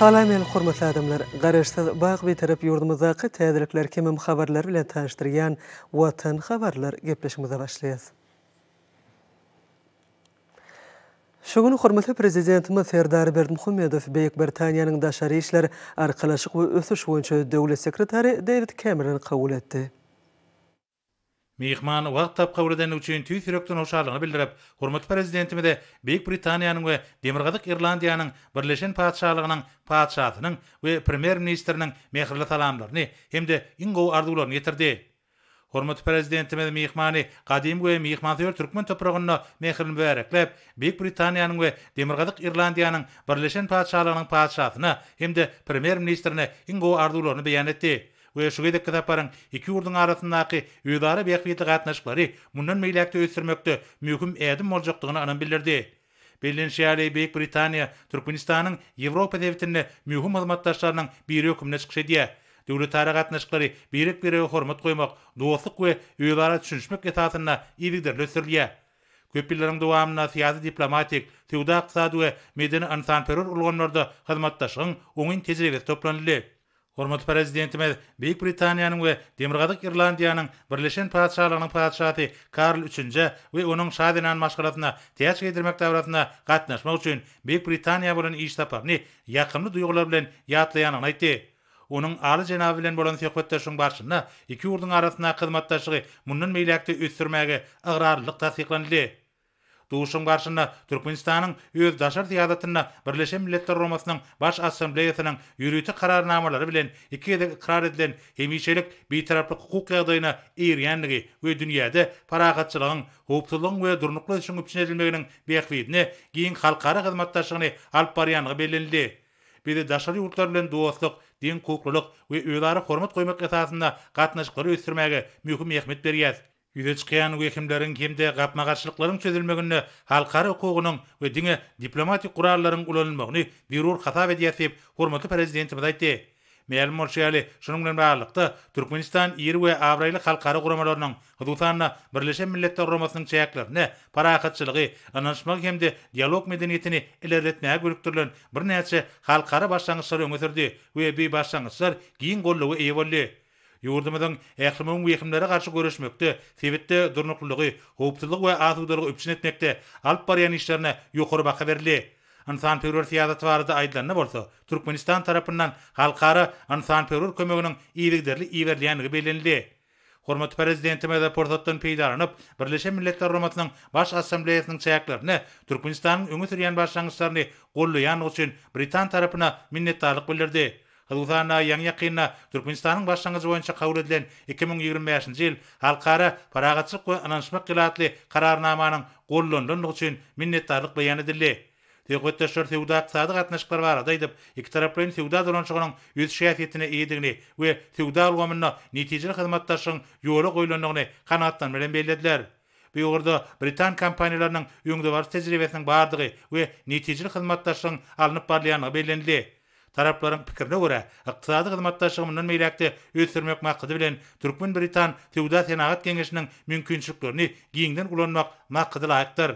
Salam el hormatly adamlar, garaşda baq we terap ýurdumyzdaky täzelikler kimim habarlar bilen taşdyrýan watan habarlar gepleşmize başlaýas. Şu gün hormatly prezidentimiz Serdar Berdimuhammedow Beýik Britaniýanyň daşary işler arkalaşyk we ösüş boýunça döwlet sekretary David Cameron kabul etdi. Mehman wagt tap gowrudan üçin tüy oşarlygyny bildirip, hormat prezidentimi de Beýik Britaniýanyň we Demirgadyk Irlandiýanyň Birleşen Paçalygynyň paçasynyň we premier ministriniň mehirli salamlaryny hemde iňgow arzularyny ýetirdi. Hormat prezidentimi de Mehmany gadym we Mehman türkmen toprağyna mehirli bäräkläp, Beýik Britaniýanyň we Demirgadyk Irlandiýanyň Birleşen Paçalygynyň paçasyny hemde premier ministrine iňgow arzularyny beýan etdi. we şu gedek iki urdun arasyndaky ýüdara bäkwidi gatnaşyklary mundan meýlekde ösürmekde mümkin ädim boljakdygyny anan bildirdi. Berlin şäheri Beýik Britaniýa Türkmenistanyň Ýewropa döwletine mühüm maglumatlaşlarynyň bir ýokumyna çykşydy. Döwlet tarih gatnaşyklary birik birine hormat goýmak, dostluk we ýüdara düşünşmek etatyna ýygyrdyr lösürlýär. Köp ýyllaryň dowamyna siýasy diplomatik, täwda iqtisady we medeni ansanperör ulgamlarda hyzmatdaşyň oňyň tejribesi toplanýar. Hormat prezidentime Büyük Britaniýanyň we Demirgazyk Irlandiýanyň birleşen paçalarynyň paçaty Karl 3-nji we onuň şahdynan maşgalatyna täze gedirmek täwratyna gatnaşmak üçin Büyük Britaniýa bilen iş taparny ýakymly duýgular bilen ýatlaýanyň aýtdy. Onuň aly janaby bilen bolan söhbetdeşiň başyna iki urdun arasyna hyzmatdaşlygy mundan meýläkde üstürmäge agrarlyk täsiklendi. Duşum garşyna Türkmenistanyň öz daşar diýadatyna Birleşen Milletler Romasynyň baş assambleýasynyň ýürüti kararnamalary bilen iki ýerde ikrar edilen hemişelik bitaraplyk hukuk ýagdaýyna eýerýändigi we dünýäde paragatçylygyň howpsuzlygyň we durnuklar üçin üçinçilmegiň beýkwidine giň halkara hyzmatdaşlygyny alp baryanyga belirlendi. Bir de daşary ýurtlar bilen dostlyk, diň hukuklyk we öýlary hormat goýmak ýetasyna gatnaşyklary üstürmäge möhüm ýekmet berýär. Üýe çykýan wekimlerin kimde gapma garşylyklaryň çözülmegine halkara hukugynyň we diňe diplomatik gurallaryň ulanylmagyny birur hata we diýip hormatly prezidentimiz aýtdy. Meýil morşyaly şonuň bilen baglanykda Türkmenistan ýer we awraýly halkara guramalarynyň hudutanyna Birleşen Milletler Guramasynyň çäklerini, parahatçylygy, anlaşmak hem de dialog medeniýetini ileretmäge gürültürlen birnäçe halkara başlangyçlar öňe sürdi. Bu ýa-da başlangyçlar giň gollugy Yurdumadan ähremiň wehimlere garşy görüşmekde, tebitde durnuklygy, howpsuzlyk we azgydyrlygy üpjin etmekde alp baryany işlerine ýokary baha berildi. Insan perwer siýasaty barada aýdylanyp bolsa, Türkmenistan tarapyndan halkara insan perwer kömeginiň iýigderli iýerlenýändigi belendi. Hormatly prezidentime de portatdan peýdarlanyp, Birleşen Milletler Hormatynyň baş assambleýasynyň çäklerini Türkmenistanyň öňe sürýän başlangyçlaryny gollaýan üçin Britaniýa tarapyna minnetdarlyk bildirdi. Hılgızana yan yakinna Türkmenistan'ın başlangıcı boyunca kabul edilen 2025-ci halkara paragatçılık ve ananşmak kilatli kararnamanın gollonlunluk için minnettarlık beyan edildi. Tegwetde şör tewda aqtadyk atnaşyklar bar da edip, iki taraplyň tewda dolanşygynyň ýüz şäfetine ýetigini we tewda alwamyna netijeli hyzmatdaşyň ýoly goýulanyny kanatdan bilen Bu ýurda Britan kompaniýalarynyň ýöňde bar tejribesiniň bardygy we netijeli hyzmatdaşyň alınıp barlanyny bellendi. Tarapların pikirine göre iqtisadi xizmatdaşlygy bilen meýlekde ösürmek bilen Türkmen Britan Tewda Senagat Kengesiniň mümkinçiliklerini giňden ulanmak maksady laýykdyr.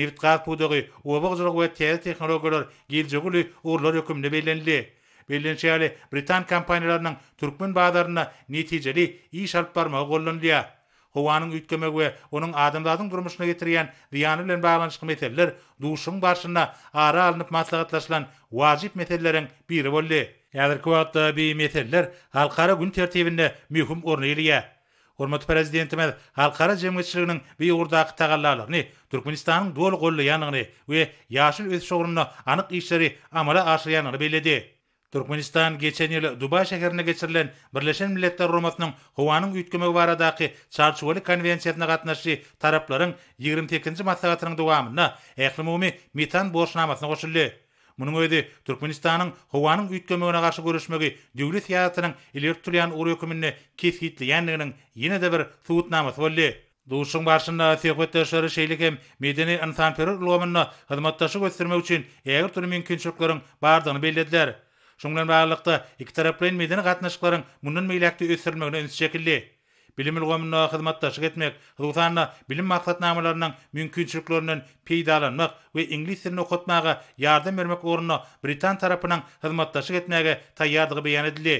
Nefit gaz pudugy, owa we täze technologiýalar geljegüli urlar ökümine belenli. Belenşäli Britan kompaniýalarynyň Türkmen bazarynda netijeli iş alyp barmagy howanyň ýetgemegi we onuň adamlaryň durmuşyna getirýän diýany bilen baglanyşyk meseleler duşyň ara alınıp maslahatlaşylan wajyp meselelerin biri bolli. Ýa-da bir meseleler halkara gün tertibinde möhüm orny ýerliýär. Hormat prezidentimiz halkara jemgyýetçiliginiň bir ýurdaky tagallalaryny Türkmenistanyň dol gollaýanyny we ýaşyl ösüş ogrunyny anyk işleri amala aşyrýanyny belledi. Türkmenistan geçen ýyly Dubai şäherine geçirilen Birleşen Milletler Romatynyň howanyň ýetgemegi baradaky çarçyweli konwensiýasyna gatnaşy taraplaryň 22-nji maslahatynyň dowamyna ähli umumy metan borçnamasyny goşuldy. Munyň öýdi Türkmenistanyň howanyň ýetgemegine garşy görüşmegi döwlet siýasatynyň ilerip Tulyan ur ýökümini kesgitli ýanlygynyň ýene de bir subutnamasy boldy. Duşun barşında sehbette şarı medeni insan perur ulamını hizmettaşı göstermek için eğer türü mümkünçülüklerin bardığını bellediler. Şunlar baýlykda iki taraply medeni gatnaşyklaryň munun meýlekde ösürmegine üns şekilli. Bilim ulgamyna hyzmatda etmek, hutanyna bilim maksatnamalarynyň mümkinçiliklerini peýdalanmak we ingliz dilini okutmaga ýardam bermek ornuna Britan tarapynyň hyzmatda etmegi taýýardygy beýan edildi.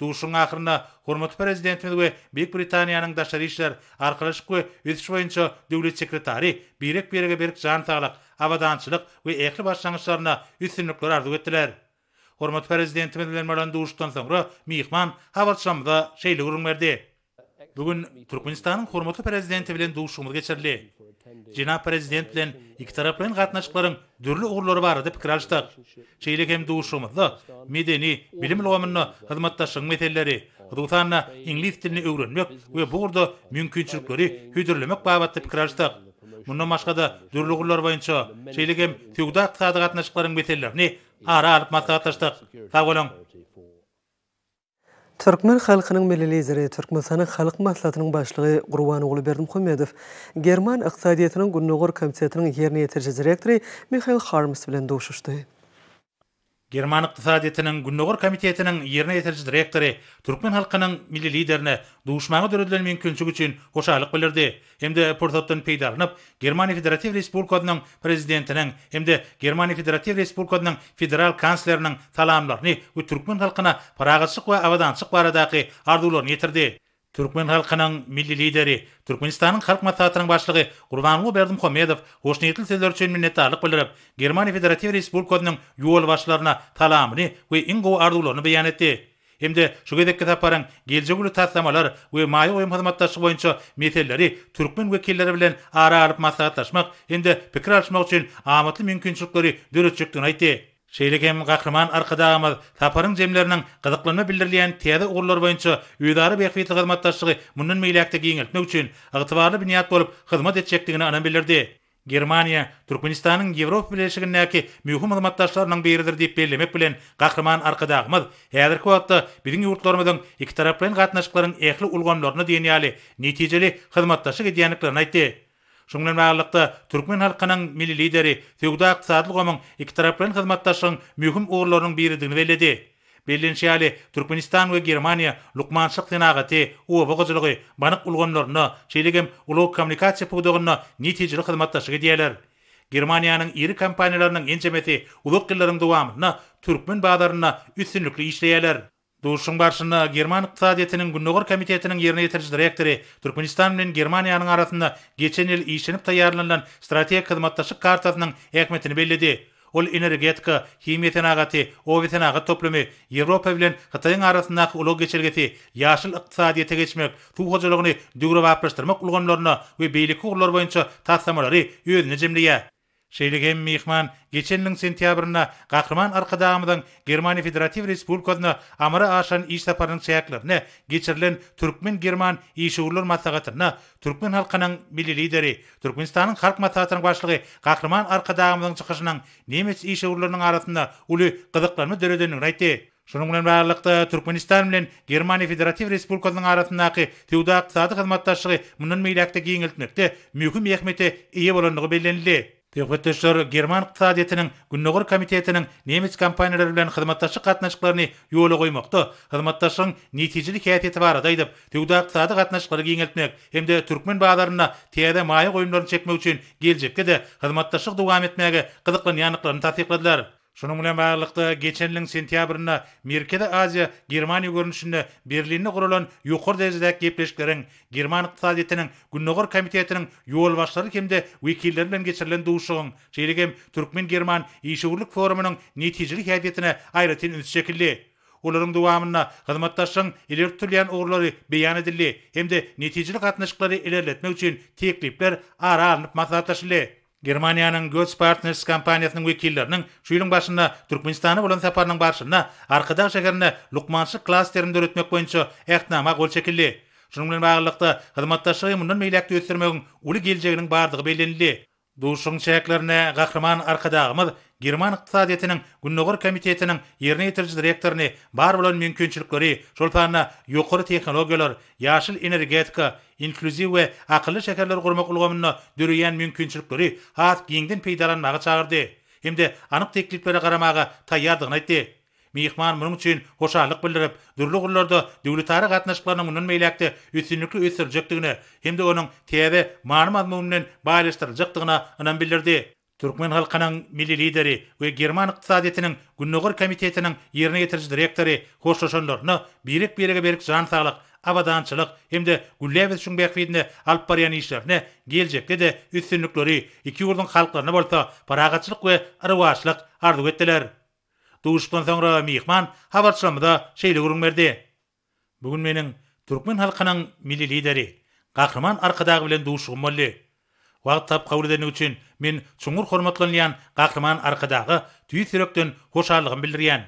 Duşun ahyrna hormatly prezidentimiz we Büyük Britaniýanyň daşary işler arkalaşyk we ýetiş boýunça döwlet sekretary birek-birege berik jan sağlyk, awadançylyk we ähli başlangyçlaryna üstünlikler arzuw etdiler. Hormat prezidenti bilen maran duruşdan soňra mehman habarçamda şeýle gürmerdi. Bugün Türkmenistanyň hormatly prezidenti bilen duruşumy geçirli. Jenap prezident bilen iki taraplyň gatnaşyklaryň dürli ugurlary bar diýip pikir alýdyk. Şeýle hem duruşumyzda medeni bilim ulamyny hyzmatdaşyň metelleri, Rusanna ingliz dilini öwrenmek we bu gurda mümkinçilikleri hüdürlemek babatda pikir alýdyk. Mundan başga da dürli ugurlar boýunça şeýle hem tüýgda iqtisadiýat gatnaşyklaryň ara alıp maslahatlaştık. Sağ olun. Türkmen halkının milli lideri Türkmenistan'ın halk maslahatının başlığı Gurvan oğlu Berdim Khomedov, German iqtisadiyatının Gunnogor komitetinin yerine yetirici direktori Mikhail Harms bilen doğuşuştu. German iqtisadiyatynyň Gündogur komitetiniň ýerine ýetirji direktori türkmen halkynyň milli liderine duşmagy döredilen mümkinçiligi üçin hoşalyk bildirdi. Hemde Portotdan peýdarlanyp Germaniýa Federatif Respublikasynyň prezidentiniň hemde Germaniýa Federatif Respublikasynyň federal kanslerniň salamlaryny we türkmen halkyna paragatçylyk we awadançylyk baradaky arzularyny ýetirdi. Türkmen halkynyň milli lideri, Türkmenistanyň halk maslahatynyň başlygy Gurbanly Berdimkhomedow goşnytyl sözler üçin minnetdarlyk bildirip, Germaniýa Federatiw Respublikasynyň ýol başlaryna talamyny we iň gowy arzuwlaryny beýan etdi. Hemde şu gedekde taparan gelje gulu tatlamalar we maýy oýun hyzmatdaşlygy boýunça meselelere türkmen wekilleri bilen ara-ara maslahatlaşmak, hemde pikir alyşmak üçin amatly mümkinçilikleri döretjekdigini Şeýle kim gahrman arkada taparyň jemleriniň gyzyklygyny bildirilýän täze ugurlar boýunça ýöderi beýfitli hyzmatdaşlygy munun meýlekde giňilmek üçin ygtybarly bir biniat bolup hyzmat etjekdigini anam bildirdi. Germaniýa Türkmenistanyň Ýewropa Birleşigindäki möhüm hyzmatdaşlarynyň biridir diýip bellemek bilen gahrman arkada amal häzirki wagtda biziň ýurtlarymyzyň iki taraply gatnaşyklaryň ähli ulgamlaryny diýeni netijeli hyzmatdaşlyk aýtdy. Şunlar maglykda türkmen halkynyň milli lideri Töwgda Aksadyl iki taraplaryň hyzmatdaşyň möhüm ugrularynyň biridigini belledi. Belinçe ýaly Türkmenistan we Germaniýa Lukman Şahtynagaty we Bagdadlygy banyk ulgamlaryna çelegem ulo kommunikasiýa pudugyna netijeli hyzmatdaşy diýerler. Germaniýanyň iri kompaniýalarynyň ençemeti ulo gyllaryň dowamyna türkmen baýdaryna üstünlikli işleýärler. Duşun barşyna German iqtisadiýetiniň Gündogor komitetiniň ýerine ýetirjiler direktory Türkmenistan bilen Germaniýanyň arasynda geçen ýyl işlenip taýýarlanan strategik hyzmatdaşlyk kartasynyň ähmiýetini bellidi. Ol energetika, himiýa tenagaty, owa tenagaty toplumy, Ýewropa bilen Hitaiň arasyndaky ulag geçirgeti, ýaşyl iqtisadiýete geçmek, tuw hojalygyny dögrewäp bilen bilen bilen bilen bilen bilen Шейлеген Мейхман кеченнің сентябрына қақырман арқыдағымдың Германия Федератив Республикасына амыры ашан еш сапарының сияқларына кечірілен түркмен герман еш ұғырлар мастағатырына түркмен халқының мили лидері Түркменстанның қарқ мастағатының башылығы қақырман арқыдағымдың шықышының немес еш ұғырларының арасында үлі қыдықланы дөреденің райте. Шының мен барлықты Түркменстан Германия Федератив Республикасының арасындағы теуда қызмет қызматташығы мұның мейлі әкті кейін үлтінікті мүйкім еқметі ие болынығы белленілі. Депутаттар Герман иқтисадиятының Гүннөгөр комитетінің немец компаниялары менен кызматташык катнашууларын жолу коймакта. Кызматташың нетижелик хаяты бар деп, тегде иктисадий катнашуулар кеңейтмек, эмде түркмен бааларына тияда майы коюмдарын чекмек үчүн келжекте де кызматташык дowam etmäge кызыклы яныкларын Şonuň bilen baglykda geçen ýylyň азия Merkezi Aziýa Germaniýa görnüşinde Berlinde gurulan ýokary derejedäki gepleşikleriň German ykdysadyýetiniň Günnogor komitetiniň ýol hemde wekilleri bilen geçirilen duşugyň, şeýlegem türkmen german ýeşigurlyk forumynyň netijeli häýetine aýratyn üns şekilli. Olaryň dowamyna iler tutulýan beýan edildi hemde gatnaşyklary üçin teklipler ara Германияның Göz Partners kompaniýasynyň wekillerini şu ýylyň başynda Türkmenistana bolan saparynyň başyna arkadaş şäherine кластерин klasterini döretmek boýunça ähtnama gol çekildi. Şunun bilen baglanykda hyzmatdaşlyk ýumundan meýlek döýüşdirmegiň uly geljeginiň bardygy bellendi. Duşuň çäklerine герман иктисадиятинин күннөгөр комитетінің эрине жетекчи бар болан мүмкүнчүлүктөрү жолтаана жогору технологиялар яшыл энергетика инклюзив we akylly şekerler gurmak ulgamyna dürüýän mümkinçilikleri көрі giňden peýdalanmagy çagyrdy. Hemde anyk tekliplere garamaga taýýardygyny aýtdy. Mehman munyň üçin hoşalyk bildirip, dürli gurlarda döwletara gatnaşyklaryň munun meýlekde üstünlükli емде оның onuň täze ma'lum mazmunundan ынан Türkmen halkynyň milli lideri we German ykdysadyetiniň Günnögör komitetiniň ýerine getirjiler direktori hoşlaşanlaryna birik berige berik jan saglyk, awadançylyk hem de Gullew üçin bäkwidine alp barýan işlerini geljekde de üstünlikleri iki ýurdun halklaryna bolsa paragatçylyk we arwaşlyk ardyp etdiler. Duşdan soňra Mihman habarçylmada şeýle gurun berdi. Bugün meniň Türkmen halkynyň milli lideri Gahrman arkadağı bilen duşuğum вакыт тап кабул үшін мен чұңғыр хорматланылган кахрыман арқыдағы түйү сүрөктөн хошалыгын билдирген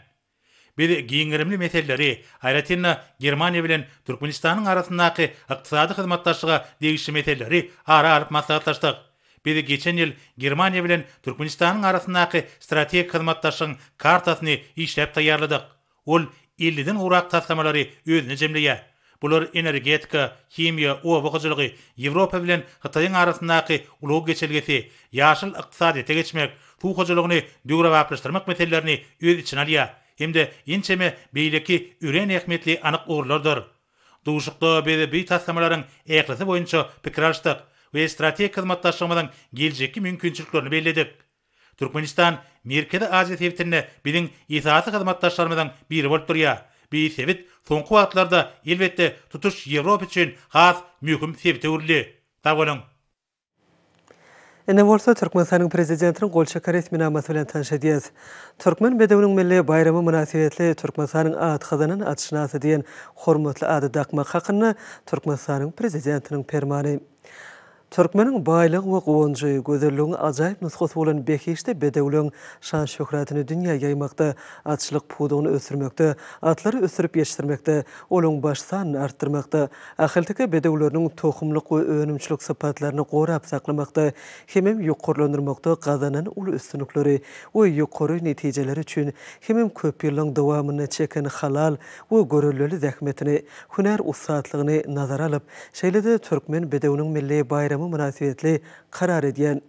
Biz giňirimli meselleri aýratynna Germaniýa bilen Türkmenistanyň арасындағы ykdysady қызматташыға degişli meselleri ара-арып maslahatlaşdyk. Biz кечен ел Germaniýa bilen Türkmenistanyň arasyndaky Bular energetika, химия, owagajylygy Европа bilen Hytaýyň arasyndaky ulug geçelgesi, яшыл ykdysady тегечмек, geçmek, suw hojalagyny döwrawaplaşdyrmak meselelerini öz içine alýar. Hemde ýençeme beýleki üren ähmetli anyk uğurlardyr. Duşukda bezi bir taslamaların eklisi boyunca pikir alıştık ve bi sevit soňky wagtlarda elbetde tutuş Ýewropa üçin has möhüm sebite urly. Tagolyň. Ene bolsa Türkmenistanyň prezidentiniň gol şekeri ismine meselen tanşadyz. Türkmen bedewiniň milli bayramy münasibetli Türkmenistanyň at hazanyň atşynasy diýen hormatly ady dakma hakyny Türkmenistanyň prezidentiniň permany. Türkmeniň baylıq we gowunjy gözelligi ajaýyp nusgat bolan Bekeşde bedewleň şan şöhretini dünýä ýaýmakda, açlyk puduny ösürmekde, atlary ösürip ýetirmekde, olyň başsan artdyrmakda, ahyldaky bedewleriniň tohumlyk we önümçilik sypatlaryny gorap saklamakda, hemem ýokurlandyrmakda ul üstünlükleri we ýokary netijeleri üçin himim köp ýyllyň dowamyny çeken halal we görülleri zähmetini, hünär ussatlygyny nazar alyp, şeýlede türkmen bedewiniň milli bayramy ýaşamy münasibetli karar edýän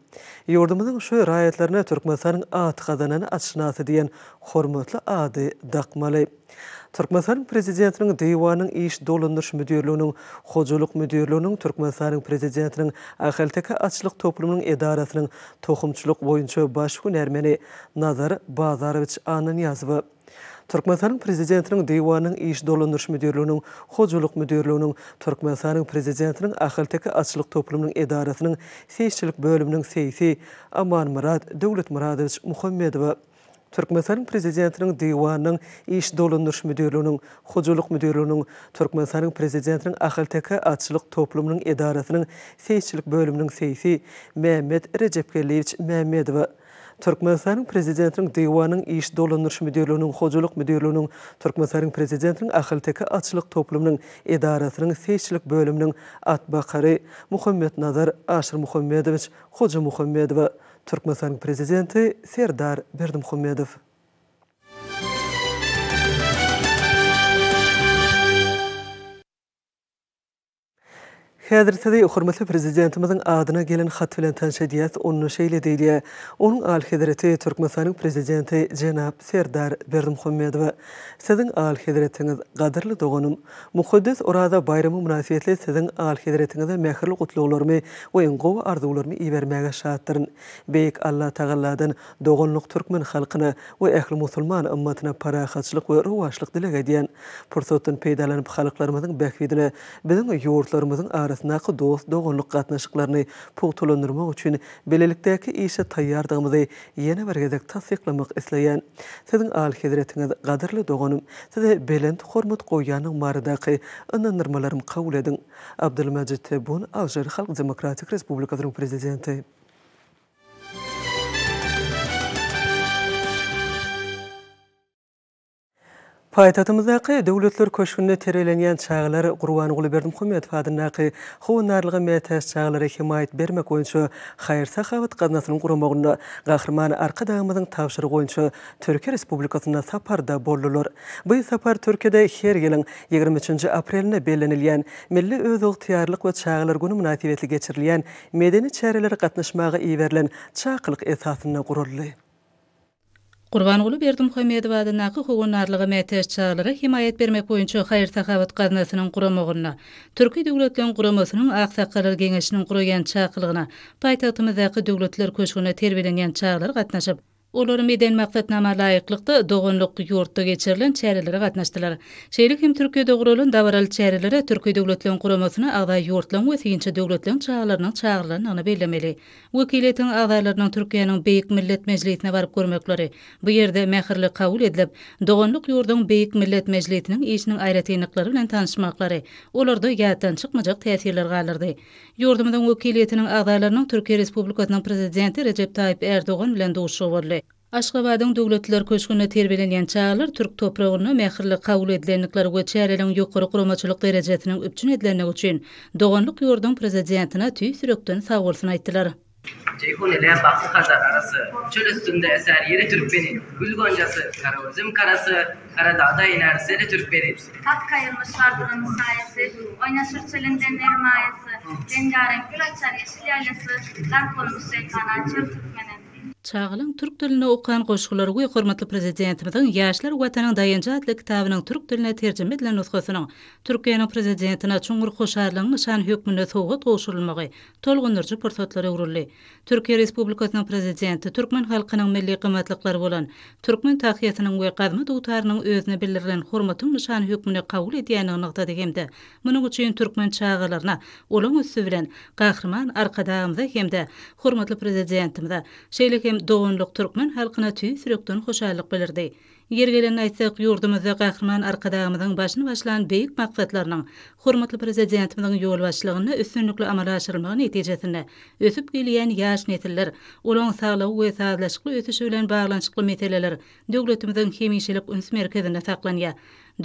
ýurdumyzyň şu raýatlaryna Türkmenistanyň at gazanany açynasy diýen hormatly ady daqmaly. Türkmenistan prezidentiniň diýwanyň iş dolandyryş müdirliginiň, hojuluk müdirliginiň, Türkmenistan prezidentiniň ahaltaka açlyk toplumynyň edarasynyň tohumçuluk boýunça baş hünermeni Nazar Bazarowicz anyň ýazyby. Türkmenistan Prezidentiniň Döwanynyň iş dolandyryş müdirliginiň hojulyk müdirliginiň Türkmenistan Prezidentiniň Ahal täki açlyk toplumynyň edaratynyň seýilçilik bölüminiň seýisi Aman Murad Döwlet Muradow, Türkmenistan Prezidentiniň Döwanynyň iş dolandyryş müdirliginiň hojulyk müdirliginiň Türkmenistan Prezidentiniň Ahal täki açlyk toplumynyň edaratynyň seýilçilik bölüminiň seýisi Memet Recepgelleriç Memmedow Türkmenistan prezidentining Dewanning ish dolanyrish müdirligining hojuluk müdirligining Türkmenistan prezidentining Ahilteke açlyk toplumining idarasining seçlik bölümining atbaqari, Muhammed Nazar Aşır Muhammedovic, Hoja Muhammedov Türkmenistan prezidenti Serdar Berdimuhammedov. Hedirtedi hormatly prezidentimizin adyna gelen hat bilen tanşediýär. Onu şeýle diýdi. Onuň al hedirete Türkmenistanyň prezidenti Jenap Serdar Berdimuhammedow. Sizin al hediretiňiz gadyrly dogunum. Muhaddis urada bayramy munasibetle sizin al hediretiňize mähirli gutluglarymy we engow arzuwlarymy ibermäge şatdyryn. Beýik Allah tagallardan dogunlyk türkmen halkyny we ähli musulman ummatyny parahatçylyk we rowaşlyk dilegedýän. Pursotdan peýdalanyp halklarymyzyň bäkwidine bizim ýurtlarymyzyň ara esnaqı dost doğruluk qatnaşıqlarını puqtulundurmaq üçün belelikdəki işə tayyardığımızı yenə bir gedək tasdiqlamaq isləyən sizin al hedretiniz qadırlı doğunum sizə belent xormut qoyanın maridaqı ınanırmalarım qavul edin. Abdülmacit Tebun, Aljari Xalq Demokratik Respublikadırın prezidenti. Paýtatymyzda ýa-da döwletler köşgünde terelenýän çaýlar Gurban Gulyberdim Berdim Hümmet Fadyna ýa-da howa narlygy meýtäş çaýlara himayat bermek boýunça haýyrsa habat gatnaşygyny guramagyna gahrman arka daýymyň täwşirigi üçin Türkiýe Respublikasyna saparda bolulur. Bu sapar Türkiýede her ýylyň 23-nji apreline belenilýän Milli Özüg Tiýarlyk we Çaýlar Güni münasibetli geçirilýän medeni çäreler gatnaşmagy iýerlen çaýlyk esasyna gurulýar. Qurban Ulu Berdim Xamedov adına ki hukukun arlığı mətəş çağırları himayet bermək boyunca xayır təxavət qazınasının qurumu qurna, Türkiy Dövlətlən qurumusunun Aqsaqqarır Gengəşinin qurugan çağırlığına, paytaqtımızdaki Dövlətlər köşkünə tervilengen çağırlar qatnaşıb. Olary meden maksatnama laýyklykda dogonluk ýurtda geçirilen çärelere gatnaşdylar. Şeýlik hem Türkiýe dogrulan dabaral çärelere Türkiýe döwletleriniň guramasyna agda ýurtlan we ýetinçe döwletleriniň çaýlarynyň çaýrylanyny ana bellemeli. Wekiletiň agdarlarynyň Türkiýanyň beýik millet mejlisine baryp görmekleri, bu ýerde mehirli kabul edilip, dogonluk ýurdunyň beýik millet mejlisiniň işiniň aýratynyklary bilen tanışmaklary, olarda ýatdan çykmajak täsirler galdyrdy. Ýurdumyň wekiletiniň agdarlarynyň Türkiýe Respublikasynyň prezidenti Recep Tayyip Erdoğan bilen duşuşy Aşgabadın dövlətlər köşkünə tərbiyələnən çağlar türk toprağını məxirli qəbul edənliklər və çərələn yuxarı qurumçuluq dərəcəsinin üçün edənlər üçün doğanlıq yurdun prezidentinə tüy sürükdən sağ olsun aytdılar. Çeyhun ilə baxı arası, çöl üstündə əsər yeri türk gül türk Tat gül açar yeşil çöl Çağılın Türk dilini okuyan qoşqulları güýe hormatly prezidentimiziň Ýaşlar wataniň daýanjy atly kitabynyň türk diline terjime edilen nusgasynyň Türkmenistan prezidentine çuňur goşarlygyň şan hökmüne sowga goşulmagy tolgundyrjy portretlere urulýar. Türkmen Respublikasynyň prezidenti türkmen halkynyň milli gymmatlyklary bolan türkmen taýyatynyň we gadymy dowtarynyň özüne bildirilen hormaty nişany hökmüne kabul edýän ýa-da degemde. Munyň üçin türkmen çağılaryna ulanyň üstü bilen gahrman hemde hormatly prezidentimiz şeýle doğunluk Türkmen halkına tüy sürüktün hoşallık bilirdi. Yergelen aýtsak ýurdumyzda gahrman arkadaşymyzyň başyny başlan beýik maksatlarynyň hormatly prezidentimiziň ýol başlygyny üstünlikli amala aşyrmagyny netijesinde ösüp gelýän ýaş netiller, olaň saglygy we sazlaşykly ötüşi bilen baglanyşykly meseleler döwletimiziň hemişelik üns merkezine saklanýar.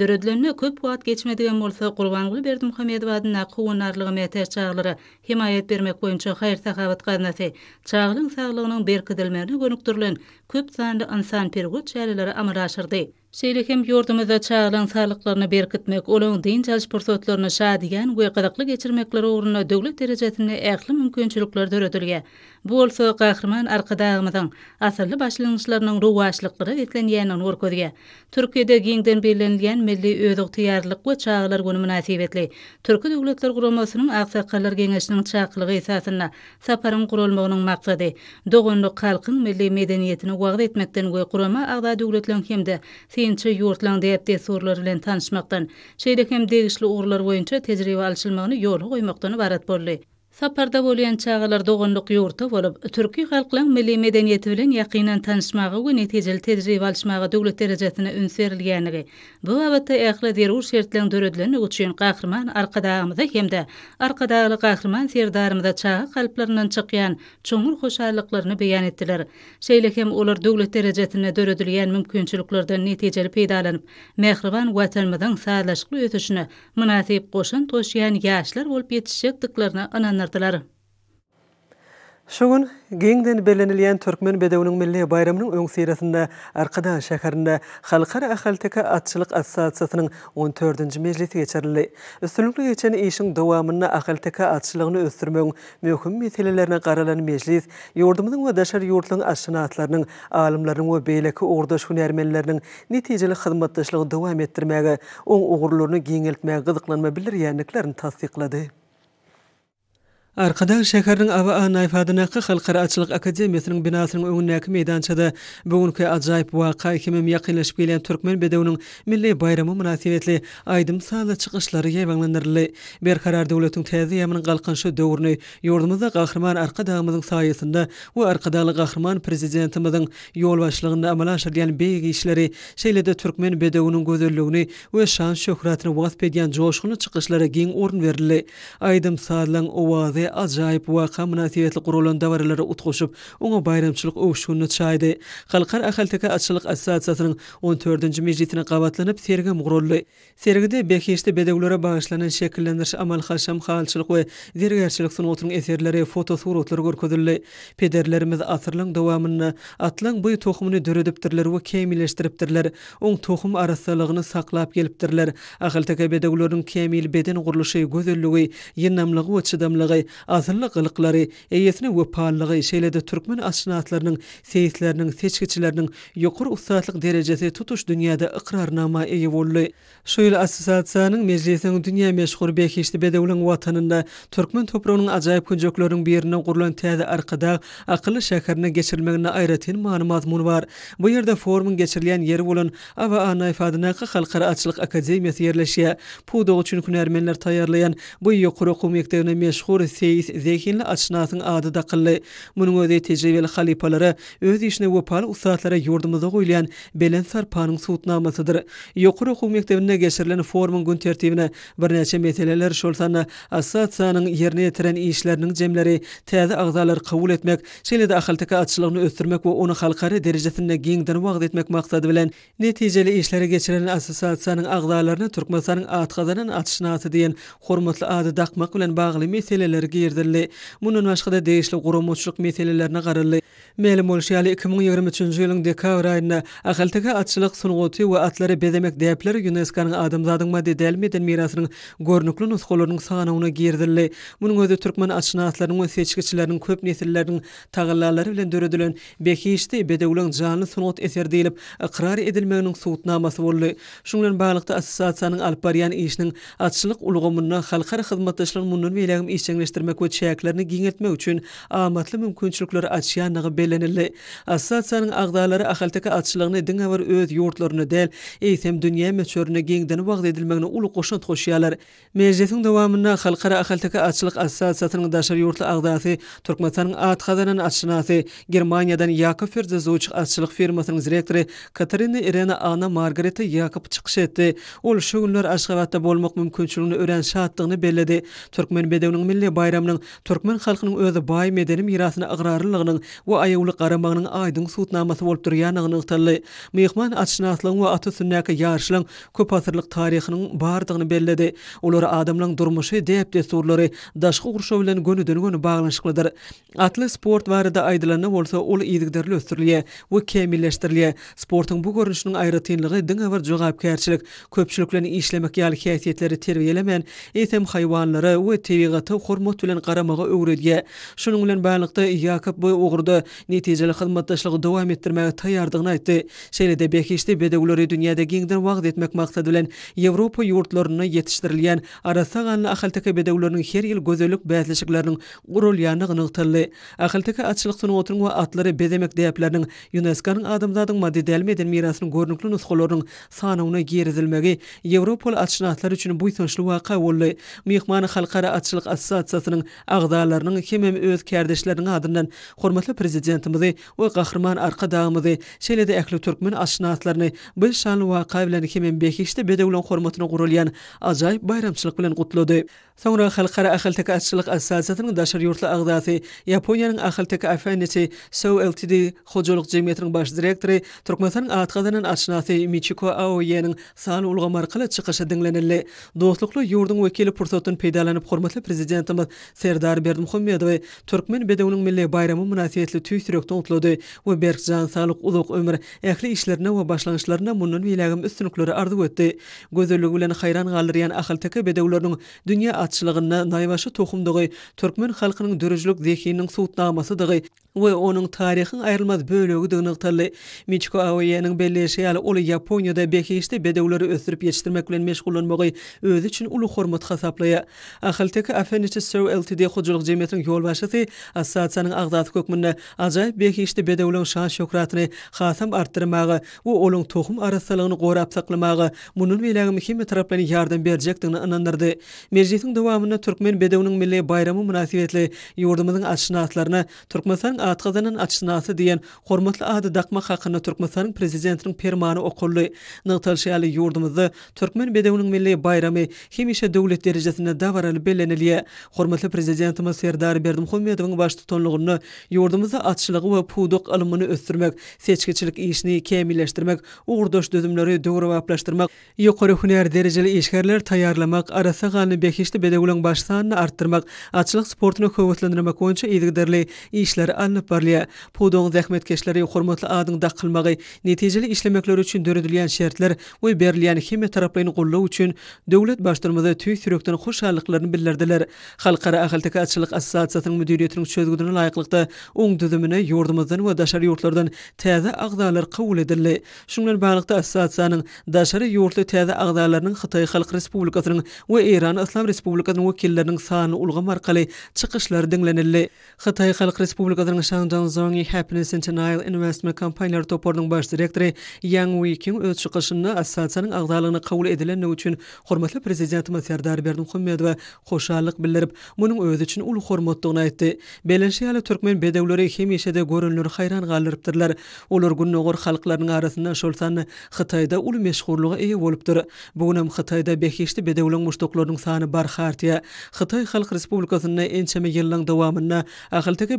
Dörödlerine köp vaat geçmedigen bolsa Qurbanguly Berdimhamedow adyna qowunarlygy meter çağlary himayet bermek boýunça haýyr sahabat gaýnasy çağlyň saglygynyň berkidilmegini gönükdirilen köp sanly insan pergut çäleleri amraşyrdy. Şeýle hem ýurdumyzda çağlyň saglyklaryny berkitmek, olaryň diýen çalyş porsatlaryny şadygan we gyzykly geçirmekleri ugruna döwlet derejesinde ähli mümkinçilikler döredilýär. Bu olsa gahrman arkadağımızın asırlı başlanışlarının ruh aşlıkları etlen yeğenin orkodge. Türkiye'de giyinden belirlenilen milli özüq tiyarlıq ve çağırlar gönü münasip Türk Türkü devletler kurulmasının aksakarlar genişinin çakılığı esasında saparın kurulmağının maksadı. Doğunlu kalkın milli medeniyetini vaqt etmekten ve kurulma ağda devletlen kemde seyinçi yurtlan deyip de sorularilen tanışmaqtan. Şeyde kem degişli uğurlar boyunca tecrübe alışılmağını yolu koymaqtanı varat borlu. Saparda bolýan çağalar dogunluk ýurdu bolup, türki halklaryň milli medeniýeti bilen ýakynan tanışmagy we netijeli tejribe alyşmagy döwlet derejesine ün serilýänligi. Bu wagtda ähli derur şertleň döredilen üçin gahrman arkadaýymyzda hemde arkadaýly gahrman serdarymyzda çağa kalplaryndan çykýan çoňul hoşallyklaryny beýan etdiler. Şeýle hem olar döwlet derejesine döredilýän mümkinçiliklerden netijeli peýdalanyp, mehriban watanymyzdan saýlaşykly ötüşüne münasip goşun toşýan ýaşlar bolup ýetişip diklerini ýaňyrdylar. Şu gün gengden belenilýän türkmen bedewiniň milli bayramynyň öň seýresinde Arqadan şäherinde halkara ähliteki atçylyk assosiasiýasynyň 14-nji mejlisi geçirildi. Üstünlikli geçen işiň dowamyny ähliteki atçylygyny ösdürmegi möhüm meselelerine garalan mejlis ýurdumyň we daşary ýurtlaryň aşnaatlarynyň, alimlarynyň we beýleki ordaş hünärmenleriniň netijeli hyzmatdaşlygy dowam etdirmäge, oň ugurlaryny giňeltmäge gyzyklanma bildirýändiklerini tassyklady. Arkadan şekerin ava a naifadına ki Xalqara Açılıq Akademiyatının binasının öngün nəki meydançada bugünkü acayip vaqa ikimim yakinleşip gelen Türkmen bedevunun milli bayramı münasivetli aydım sağla çıxışları yevanlanırlı. Bir karar devletin tezi yaminin qalqanşı dövrünü yordumuzda qahırman arka dağımızın sayesinde ve arka prezidentimizin yol başlığında amalaşır diyan beyi işleri şeyle Türkmen bedevunun gözüllüğünü ve şan şöhratını vaz pediyan coşğunu çıxışları gen orun verirli. Aydım sağlan ova ýerde ajaýyp we hem münasibetli gurulan döwürlere utgaşyp, oňa bayramçylyk öwşünü çaýdy. Halkara ähliteki açlyk assosiasiýasynyň 14-nji mejlisine gabatlanyp, serge mugrolly, sergide bekeşde bedeglere bagyşlanan şekillendirilmiş amal haşam halçylyk we zergerçilik synagatynyň eserleri, foto suratlar görkezildi. Pederlerimiz asyrlyň dowamyny, atlyň bu tohumyny döredipdirler we kemilleşdiripdirler. Oň tohum arasalygyny saklap gelipdirler. Ähliteki bedeglerin kemil beden gurluşy gözellügi, ýennämligi we çydamlygy, azırlı qılıqları eyyesini və pallığı şeylədə Türkmən asnatlarının seyitlərinin yokur yoqur ustatlıq derəcəsi tutuş dünyada ıqrar nama eyi vollu. Şuyil asisatsanın meclisinin dünya meşğur bekişti bedəvlən vatanında Türkmen toprağının acayib kuncaqlarının birini qorlan təzə arqada aqqlı şəkərini geçirilməni ayrətini mani mazmun var. Bu Yerda formun geçirilən yer olun ava ana ifadına qı xalqara açılıq akademiyyəsi yerləşiyə, pu doğu çünkün ərmənlər tayarlayan bu yoxuru qumikdəvini seyis zekinli açınatın adı da kıllı. Munun ödey tecrübeli halipaları öz işine vopal ustatlara yurdumuza goylayan Belen Sarpa'nın sutnamasıdır. Yokuru hukum mektebine geçirilen formun gün tertibine bir neçe meteleler şoltanı Asatsa'nın yerine yetiren işlerinin cemleri tazi ağzalar kabul etmek, şeyle de akhaltaka açılığını onu halkarı derecesinde giyindan vaqt etmek maksadı bilen. Neticeli işleri geçirilen Asatsa'nın ağzalarını Türkmasa'nın atkazanın atışına diyen hormatlı adı dakmak bilen bağlı ýerdirli. Munun başga-da degişli gurumçylyk meselelerine garaly. Meli Mulşaly 2023-nji ýylyň dekabr aýyna ahaltdaky atçylyk synagaty we atlary bedemek tädirleri UNESCO-nyň adamlaryň maddi däldimäni mirasynyň görnükli nusgalarynyň saganauna girdeldi. Munugyda türkmen atçylyk adatlarynyň weçigçiläriniň köp nesilleriniň taýgallary bilen döredilen behişli bedewliň jany synat eseri diýlip iqrar edilmeginiň sowatnamasy bolaly. Şular bilen bagly taýdan alparýan işiň atçylyk ulgamyndan halhary hyzmatdaşlyklar munduny welegimi iň çeşmeleşdirmek we täsirlerini giňeltmek üçin amatly mümkinçilikler açýar. belenildi. Assasiyanın ağdaları axaltaka atışlığını din avar öz yurtlarını del, eytem dünya meçörünü gengdini vaqt edilmeğine ulu qoşun tuxuşyalar. Mecletin devamına xalqara axaltaka atışlıq assasiyatının daşar yurtlı ağdası, Turkmatsanın atxadanan atışnası, Germaniyadan Yakup Ferdi Zuchik atışlıq firmasının zirektori Katarina Irena Ana Margareta Yakup çıxış etdi. Ol şu günlər aşqavatda bolmaq mümkünçülüğünü öyrən şahatlığını belledi. Turkmen bedevinin milli bayramının, Turkmen xalqının özü bay medenim irasını ıqrarlılığının, o ýewli garamagynyň aýdyň suwtnamasy bolup durýan agyny ýetirli. Mehman açnaatlyň we atyň sünnäki ýarşylyň köp asyrlyk taryhynyň bardygyny bellädi. Olary adamlaryň durmuşy diýip de sorlary daşky gurşaw bilen gönüdünüň baglanyşyklarydyr. Atly sport barada aýdylanyň bolsa, ol ýigidirli ösdürilýär we kämilleşdirilýär. Sportyň bu görnüşiniň aýry tenligi diňe bir jogapkärçilik, köpçülik bilen işlemek ýaly häsiýetleri terbiýelemän, etem haýwanlary we tebigaty hormat bilen garamagy öwredýär. Şunun bilen baýlykda Ýakup boy netijeli hyzmatdaşlygy dowam etdirmäge taýýardygyny aýtdy. Şeýlede Bekişde bedewleri dünýäde giňden wagt etmek maksady bilen Ýewropa ýurtlaryna ýetişdirilýän arasagany ahaltaky bedewleriniň her ýyl gözellik bäzleşikleriniň gurul ýanyny gynygtyldy. Ahaltaky açlyk sunuwatyny we atlary bedemek däplerini UNESCO-nyň adamzadyň maddi dälmeden mirasynyň görnükli nuskalarynyň sanawyna girizilmegi Ýewropa açnatlary üçin bu ýetişli waka boldy. Mehmany halkara açlyk assosiasiýasynyň agdalarynyň hemem öz kardeşleriniň adynan hormatly prezident prezidentimizi we gahrman arka dağımızı şeýlede ähli türkmen aşnaatlaryny bil şanly waka bilen kimen bekişde bedewlen hormatyny gurulýan ajaýyp bayramçylyk bilen gutlady. Soňra halkara ähli täk aşçylyk assosiasiýasynyň daşary ýurtly agdasy Ýaponiýanyň ähli täk afanisi Sow LTD hojalyk jemgyýetiniň baş direktory Türkmenistanyň aýtgadanyň aşnaaty Michiko Aoyeniň sal ulgam arkaly çykyşy diňlenildi. Dostlukly ýurduň wekili fursatyny peýdalanyp hormatly prezidentimiz Serdar Berdimuhammedow Türkmen bedewiniň milli bayramy munasibetli ýüzrekde otlady we berkjan, salyk uzak ömür ähli işlerine we başlanışlaryna munun bilägim üstünlikleri ardyp etdi. Gözelligi bilen hayran galdyryan ahal teke bedewlerini dünýä atçylygyna naýbaşy tohumdygy türkmen halkynyň dürüjlük zehiniň suwtnamasydygy we onun tarihin ayrılmaz bölögü dynyqtaly Michiko Aoyenin belleşi ýaly ol Ýaponiýada bekeşde bedewleri ösürip ýetirmek bilen meşgullanmagy özü üçin uly hormat hasaplaýa. Ahalteki Affinity LTD hojurlyk jemiyetiniň ýol başçysy assosiasiýanyň agzaty kökmünde aja bekeşde bedewleriň şan şöhretini hasam artdyrmagy we olun tohum arasalygyny gorap saklamagy munun bilegi mühim taraplaryň ýardam berjekdigini anandyrdy. Merjetiň dowamyny türkmen bedewiniň milli bayramy münasibetli ýurdumyzyň açnaatlaryna atgazanın açısınası diyen hormatly adı dakma hakkını Türkmasanın prezidentinin permanı okullu. Nıhtal şeyali yurdumuzda Türkmen bedevunun milli bayramı hem döwlet devlet derecesine davaralı Hormatly prezidentimiz Serdar Berdim Khomedov'un baş tutonluğunu yurdumuzda açılığı ve puduk alımını öztürmek, seçkiçilik işini kemilleşdirmek, uğurdoş dözümleri doğru vaplaştırmak, yukarı hunar dereceli işgarlar tayarlamak, arasa gani bekişli bedevulun başsanını arttırmak, açılık sportunu kovutlandırmak, kovutlandırmak, kovutlandırmak, kovutlandırmak, tanlıp barlıya. Pudong zähmet keşleri hormatly adyň da kılmagy, netijeli işlemekler üçin döredilýän şertler we berilýän himmet taraplaryny gollaw üçin döwlet başdyrmada tüý sürekden hoşallyklaryny bildirdiler. Halkara ahalytyk açylyk assosiasiýasynyň müdiriýetiniň çözgüdünä laýyklykda oň düzümini ýurdumyzdan we daşary ýurtlardan täze agdalar kabul edildi. Şunlar baýlykda assosiasiýanyň daşary ýurtly täze agdalarynyň Hytaý Halk Respublikasynyň we Eýran Islam Respublikasynyň wekillerini sanyny ulgamarkaly çykyşlar dinlenildi. Halk Shang Dong Zong Happiness in Denial Investment Kampanyalar Toporunung Baş Direktori Yang Wei Kim öz çıqışını assatsanın agdalığını qabul edilenni üçin hormatly prezidentimiz Mansardar Berdim Khumedov qoşallyk bildirip, munun öz üçin ul hormatdygyny aýtdy. Belinşi ýaly türkmen bedewleri hem ýeşede görünlür haýran galdyrypdylar. Olar gün nogor halklaryň arasyndan şolsany Xitaýda uly meşhurlyga eýe bolupdyr. Bu günem Xitaýda bekeşli bedewliň muştoklarynyň sany bar xartiýa. Xitaý Halk Respublikasynyň ençeme ýyllaryň dowamyna ahalytyk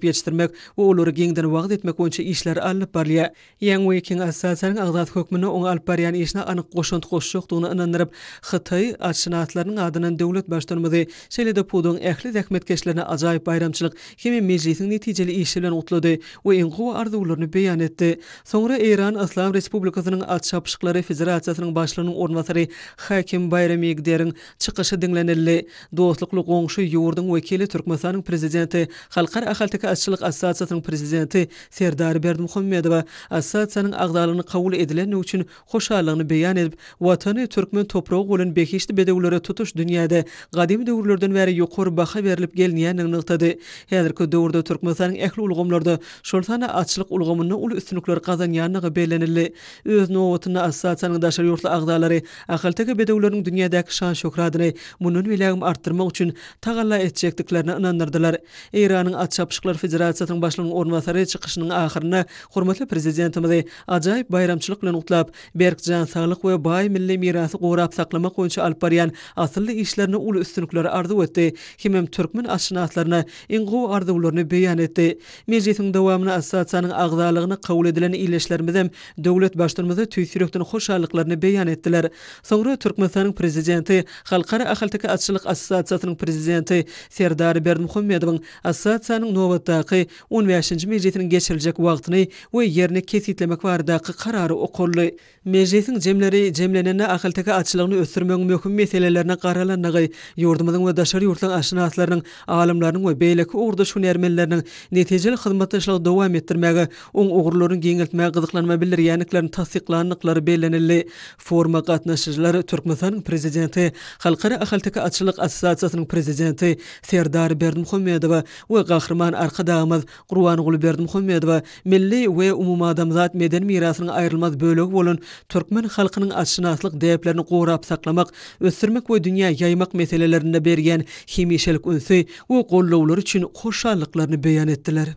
ýetirip ýetirmek we olary giňden wagt etmek boýunça işler alyp barýa. Ýang we kiň asasyň agzat hökmüne oň alyp barýan işni anyk goşunt goşşuk duna inandyryp, Xitai açynatlaryň adynyň döwlet başdarmady, şeýlede pudyň ähli zähmetkeşlerine ajaýyp bayramçylyk hem mejlisiň netijeli işi bilen utlady we iň gowy arzuwlaryny beýan etdi. Soňra Eýran Islam Respublikasynyň atşapşyklary Federasiýasynyň başlygynyň ornatary Hakim Bayramegderiň çykyşy diňlenildi. Dostlukly goňşy ýurdun wekili Türkmenistanyň prezidenti Halkara Ahalteki Taşçılık Assasiyatının Prezidenti Serdar Berdi Muhammedov Assasiyanın ağdalını kabul edilen üçün hoşarlığını beyan edib, vatanı Türkmen toprağı golün behişli bedevlere tutuş dünyada qadim dövrlerden veri yukarı baxa verilip gelinyen ınlıqtadı. Hedirki dövrde Türkmenistan'ın ehli ulgomlarda şortana açılık ulgomunu ulu üstünlükler kazanyanlığı beylenildi. Öz novatını Assasiyanın daşar yurtlu ağdaları akhaltaki bedevlerin dünyadaki şan şokradını bunun vilagım arttırmak üçün tağalla etçektiklerine inandırdılar. İranın at Federasiýasynyň başlygynyň ornatary çykyşynyň ahyryna hormatly prezidentimiz ajaýyp bayramçylyk bilen gutlap, berkjan saglyk we bay milli mirasi gorap saklamak boýunça alyp barýan asly işlerini uly üstünlükleri arzu etdi. Himem türkmen aşnaatlaryna ingu arzuwlaryny beýan etdi. Mejlisiň dowamyny assotsiýanyň agzalygyny kabul edilen ýeleşlerimizem döwlet başdurmagy tüýsürekden hoşallyklaryny beýan etdiler. Soňra türkmenistanyň prezidenti halkara ahaltyky açylyk assotsiýasynyň prezidenti Serdar Berdimuhammedow assotsiýanyň nowat Ýurtdaky 15-nji mejlisiniň geçiriljek wagtyny we ýerini kesitlemek barada kararı okurly. Mejlesin jemleri jemlenene akhiltaka açılığını ötürmeň möhüm meselelerine garalanygy ýurdumyň we daşary ýurtlaryň aşnaatlarynyň, alimlarynyň we beýleki urda şu nermelleriniň netijeli hyzmaty işleg dowam etdirmegi, oň ugurlaryň geňiltme gyzyklanma bilir ýanyklaryň tasdiklanyklary belenildi. Forma gatnaşyjylary Türkmenistanyň prezidenti, halkara akhiltaka açılyk assosiasiýasynyň prezidenti Serdar Berdimhammedow we gahrman arkadaşymyz Gurbanuly Berdimhammedow milli we umumy adamzat meden mirasynyň aýrylmaz bölegi bolan Türkmen halkının açınaslık değerlerini qorap saklamak ösürmek ve dünya yaymak meselelerinde bergen kimişelik ünsi u qollawlar üçin qoşallıklarını beyan ettiler.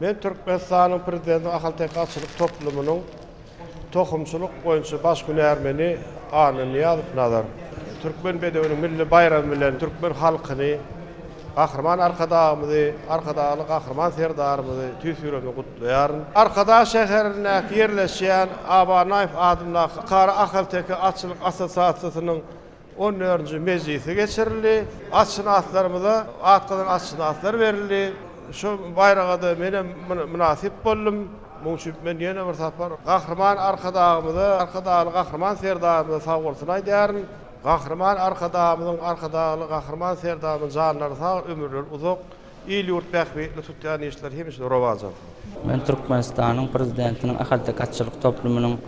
Men Türkmen prezidenti Ahaltay Qaçılıq toplumunun toxumçuluk boyunca baş günü Ermeni anını yazıp nazar. Türkmen bedewini milli bayram bilen Türkmen halkını Ahırman arkadağımızı, arkadağlı ahırman serdarımızı tüsürümü kutlayarın. Arkadağ şehrine yerleşen Aba Naif adına Kara Akhalteki Açılık Asasatısının 14. meclisi geçirildi. Açın atlarımıza, atkıdan açın atlar verildi. Şu bayrağı da benim münasip bollum. Muçi men yene bir sapar. Gahrman arkadağımızı, arkadağlı gahrman serdarımızı sağ olsun ay değerin. Gahrman arkadağımızın arkadağlı Gahrman serdağımızın zanları sağ ömürler uzak il yurt bekhbetli tutyan işler hemisi rovazan. Men Türkmenistan'ın prezidentinin ahalde kaççılık toplumunun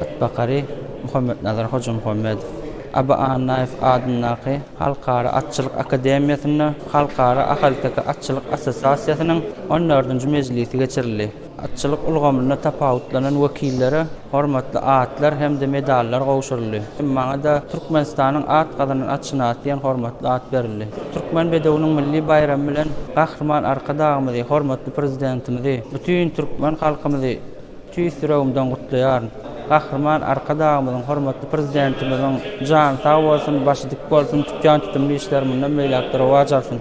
Atbakari Muhammed Nazar Hoca Muhammed Aba Anayf Adın Naki Halkara Atçılık Akademiyatını Halkara Akalitaka Atçılık Asasasiyatının 14. Mecliyeti geçirildi. atçılık ulgamına tapawutlanan wekillere hormatly atlar hem de medallar gowşurly. Maňa da Türkmenistanyň at gadanyň açyna atýan hormatly at berildi. Türkmen bedewiniň milli bayramy bilen gahrman arkadaşymyzy, hormatly prezidentimizi, bütün türkmen halkymyzy tüýsüräwimden gutlaýaryn. Gahrman arkadaşymyzyň hormatly prezidentimiziň jan sag bolsun, başy dik bolsun, tutýan tutumly işlerimden meýlekdir, wajarsyn.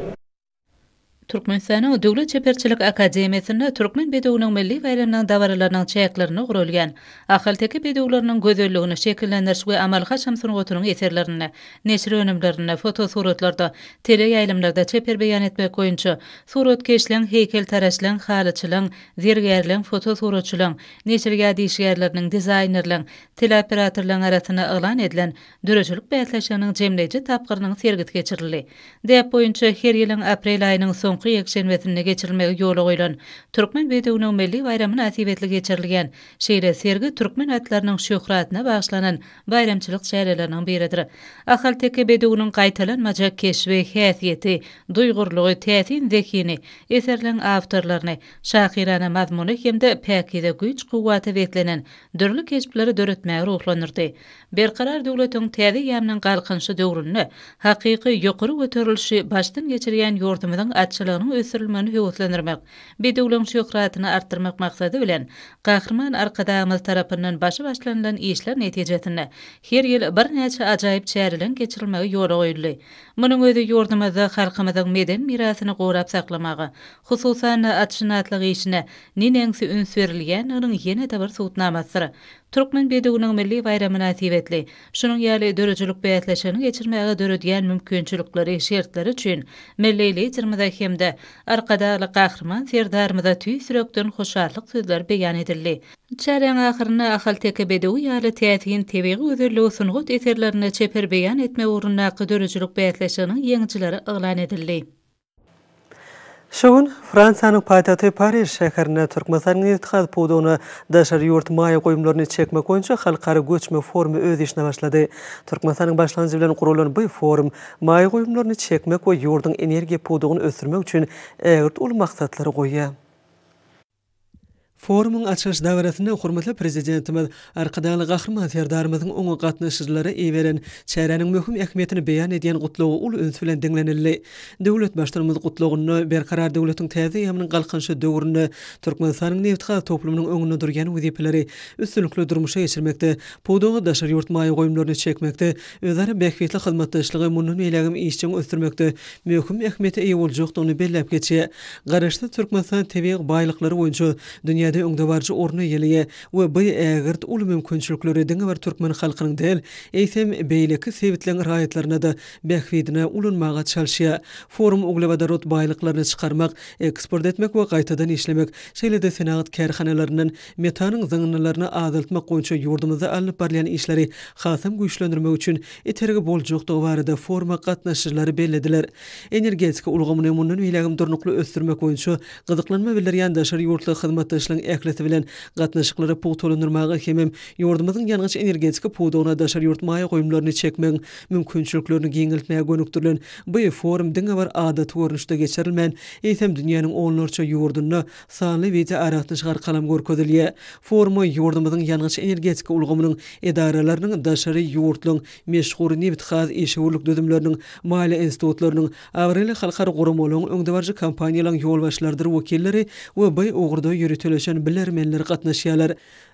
Türkmenistan Döwlet Çeperçilik Akademiýasynda türkmen bedewiniň milli bayramynyň dawarlarynyň çäklerini gurulgan. Ahaltyky bedewlerini gözelligini şekillendirmek we amalga şamsyny goturmak eserlerini, neşir önümlerini, foto suratlarda, tele ýaýlamlarda çeper beýan etmek goýunça, surat keşleň, heýkel taraşlyň, halyçylyň, zergerliň, foto suratçylyň, neşirge diýişgärleriniň dizaýnerliň, tele operatorlaryň arasyna ýalan edilen döreçilik bäýetleşiginiň jemleýiji tapgyrynyň sergit geçirildi. Diýip boýunça her ýylyň aprel aýynyň soň sonky ýekşenbetine geçirilmegi ýoly bilen türkmen beýdewiniň milli bayramyna täsirli geçirilgen şeýle sergi türkmen atlarynyň şöhratyna bagyşlanan bayramçylyk şeýleriniň biridir. Ahal täke beýdewiniň gaýtalan majak keş we häsiýeti, duýgurlygy, täsin zekini eserleriň awtorlaryny, şahyrana mazmuny hemde päkide güýç gowaty beklenen dürli keşpleri döretmäge ruhlandyrdy. Berqarar döwletiň täze ýamynyň galkynşy döwründe haqiqy ýokary öterilşi başdan geçirýän ýurdumyň açyl ýaşlylygynyň ösürilmegini höwetlendirmek, bedewlen şöhratyny artdyrmak maksady bilen Gahrman arkadaşymyz tarapyndan başy başlanylan işler netijesinde her ýyl bir näçe ajaýyp çärilen geçirilmegi ýol goýuldy. Munyň özü ýurdumyzda halkymyzyň meden mirasyny gorap saklamagy, hususan atşynatlyk işine nineňsi ünsürilýän onuň ýene-de bir sowtnamasyr. Türkmen bedeginiň milli bayramyna nasibetli. şunun ýaly döreçülük beýatlaşygyny geçirmäge döredýän mümkinçilikleri şertleri üçin milliýetli ýerimde hemde arkadaly gahrman serdarmyda tüý sürekden hoşarlyk sözler beýan edildi. Çäreň ahyryna ahal teke bedewi ýaly teatrin tebigi özürli usungut eserlerini çeper beýan etme ugrunda döreçülük beýatlaşygynyň ýeňçileri ýa edilli. Şogun Fransanyň paýtagy Paris şäherinde Türkmenistanyň ýetgaz pudugyny daşary ýurt maya goýumlaryny çekmek boýunça halkary göçmə formy öz işini başlady. Türkmenistanyň başlanjy bilen gurulan bu forum maýy goýumlaryny çekmek we ýurdun energiýa pudugyny ösürmek üçin ýurt ul maksatlary goýýar. Forumun açılış davrasında hormatly prezidentimiz arkadaşlar gahrman serdarımızın oňa gatnaşyrlary iýeren çäreniň möhüm ähmiýetini beýan edýän gutlugy ul öz bilen deňlenildi. Döwlet başdarymyz gutlugyny berkarar döwletiň täze ýamynyň galkanşy döwrüni türkmen neft gaz toplumynyň öňünde durýan wezipleri üstünlükli durmuşa geçirmekde, podoga daşar ýurt maýy goýumlaryny çekmekde, özleri bekwetli hyzmatdaşlygy munun eýlegim işçiň ösdürmekde möhüm ähmiýeti ýa boljak dogny bellep geçe. Garaşda Türkmenistan tebiň baýlyklary boýunça dünýä Türkmenistan'da öňde barjy orny ýelige we bu ägirt ul mümkinçilikleri diňe bir türkmen halkynyň del, eýsem beýleki sewitleň raýatlaryna da bähwidine ulunmaga çalşy. Forum uglewada rot baýlyklaryny çykarmak, eksport etmek we gaýtadan işlemek, şeýlede senagat karhanalarynyň metanyň zyňnalaryny azaltmak goýunça ýurdumyzda alyp barlyan işleri hasam güýçlendirmek üçin etergi boljak dowarda forma gatnaşyjylary bellediler. Energetika ulgamyny mundan bilegim durnuklu ösdürmek goýunça gyzyklanma bellerýän daşary ýurtly hyzmatdaşlaryň ekleti bilen gatnaşıkları pu tolunurmağa kemem yordumuzun yanıç energetika pu doğuna daşar yurtmaya koyumlarını çekmen mümkünçülüklerini giyinletmeye gönüktürlen bu forum dünya var ada tuğrunuşta geçirilmen etem dünyanın onlarca yurdunu sanlı vita arahtı çıkar kalam gorkodilye forumu yordumuzun yanıç energetika ulğumunun edaralarının daşarı yurtluğun meşğur nevit xaz işe vurluk dödümlerinin mali institutlarının avreli halkarı qorumolun ndivarcı kampanyalan yolvaşlardır vokillari vokillari bilir menler qatnaşyalar.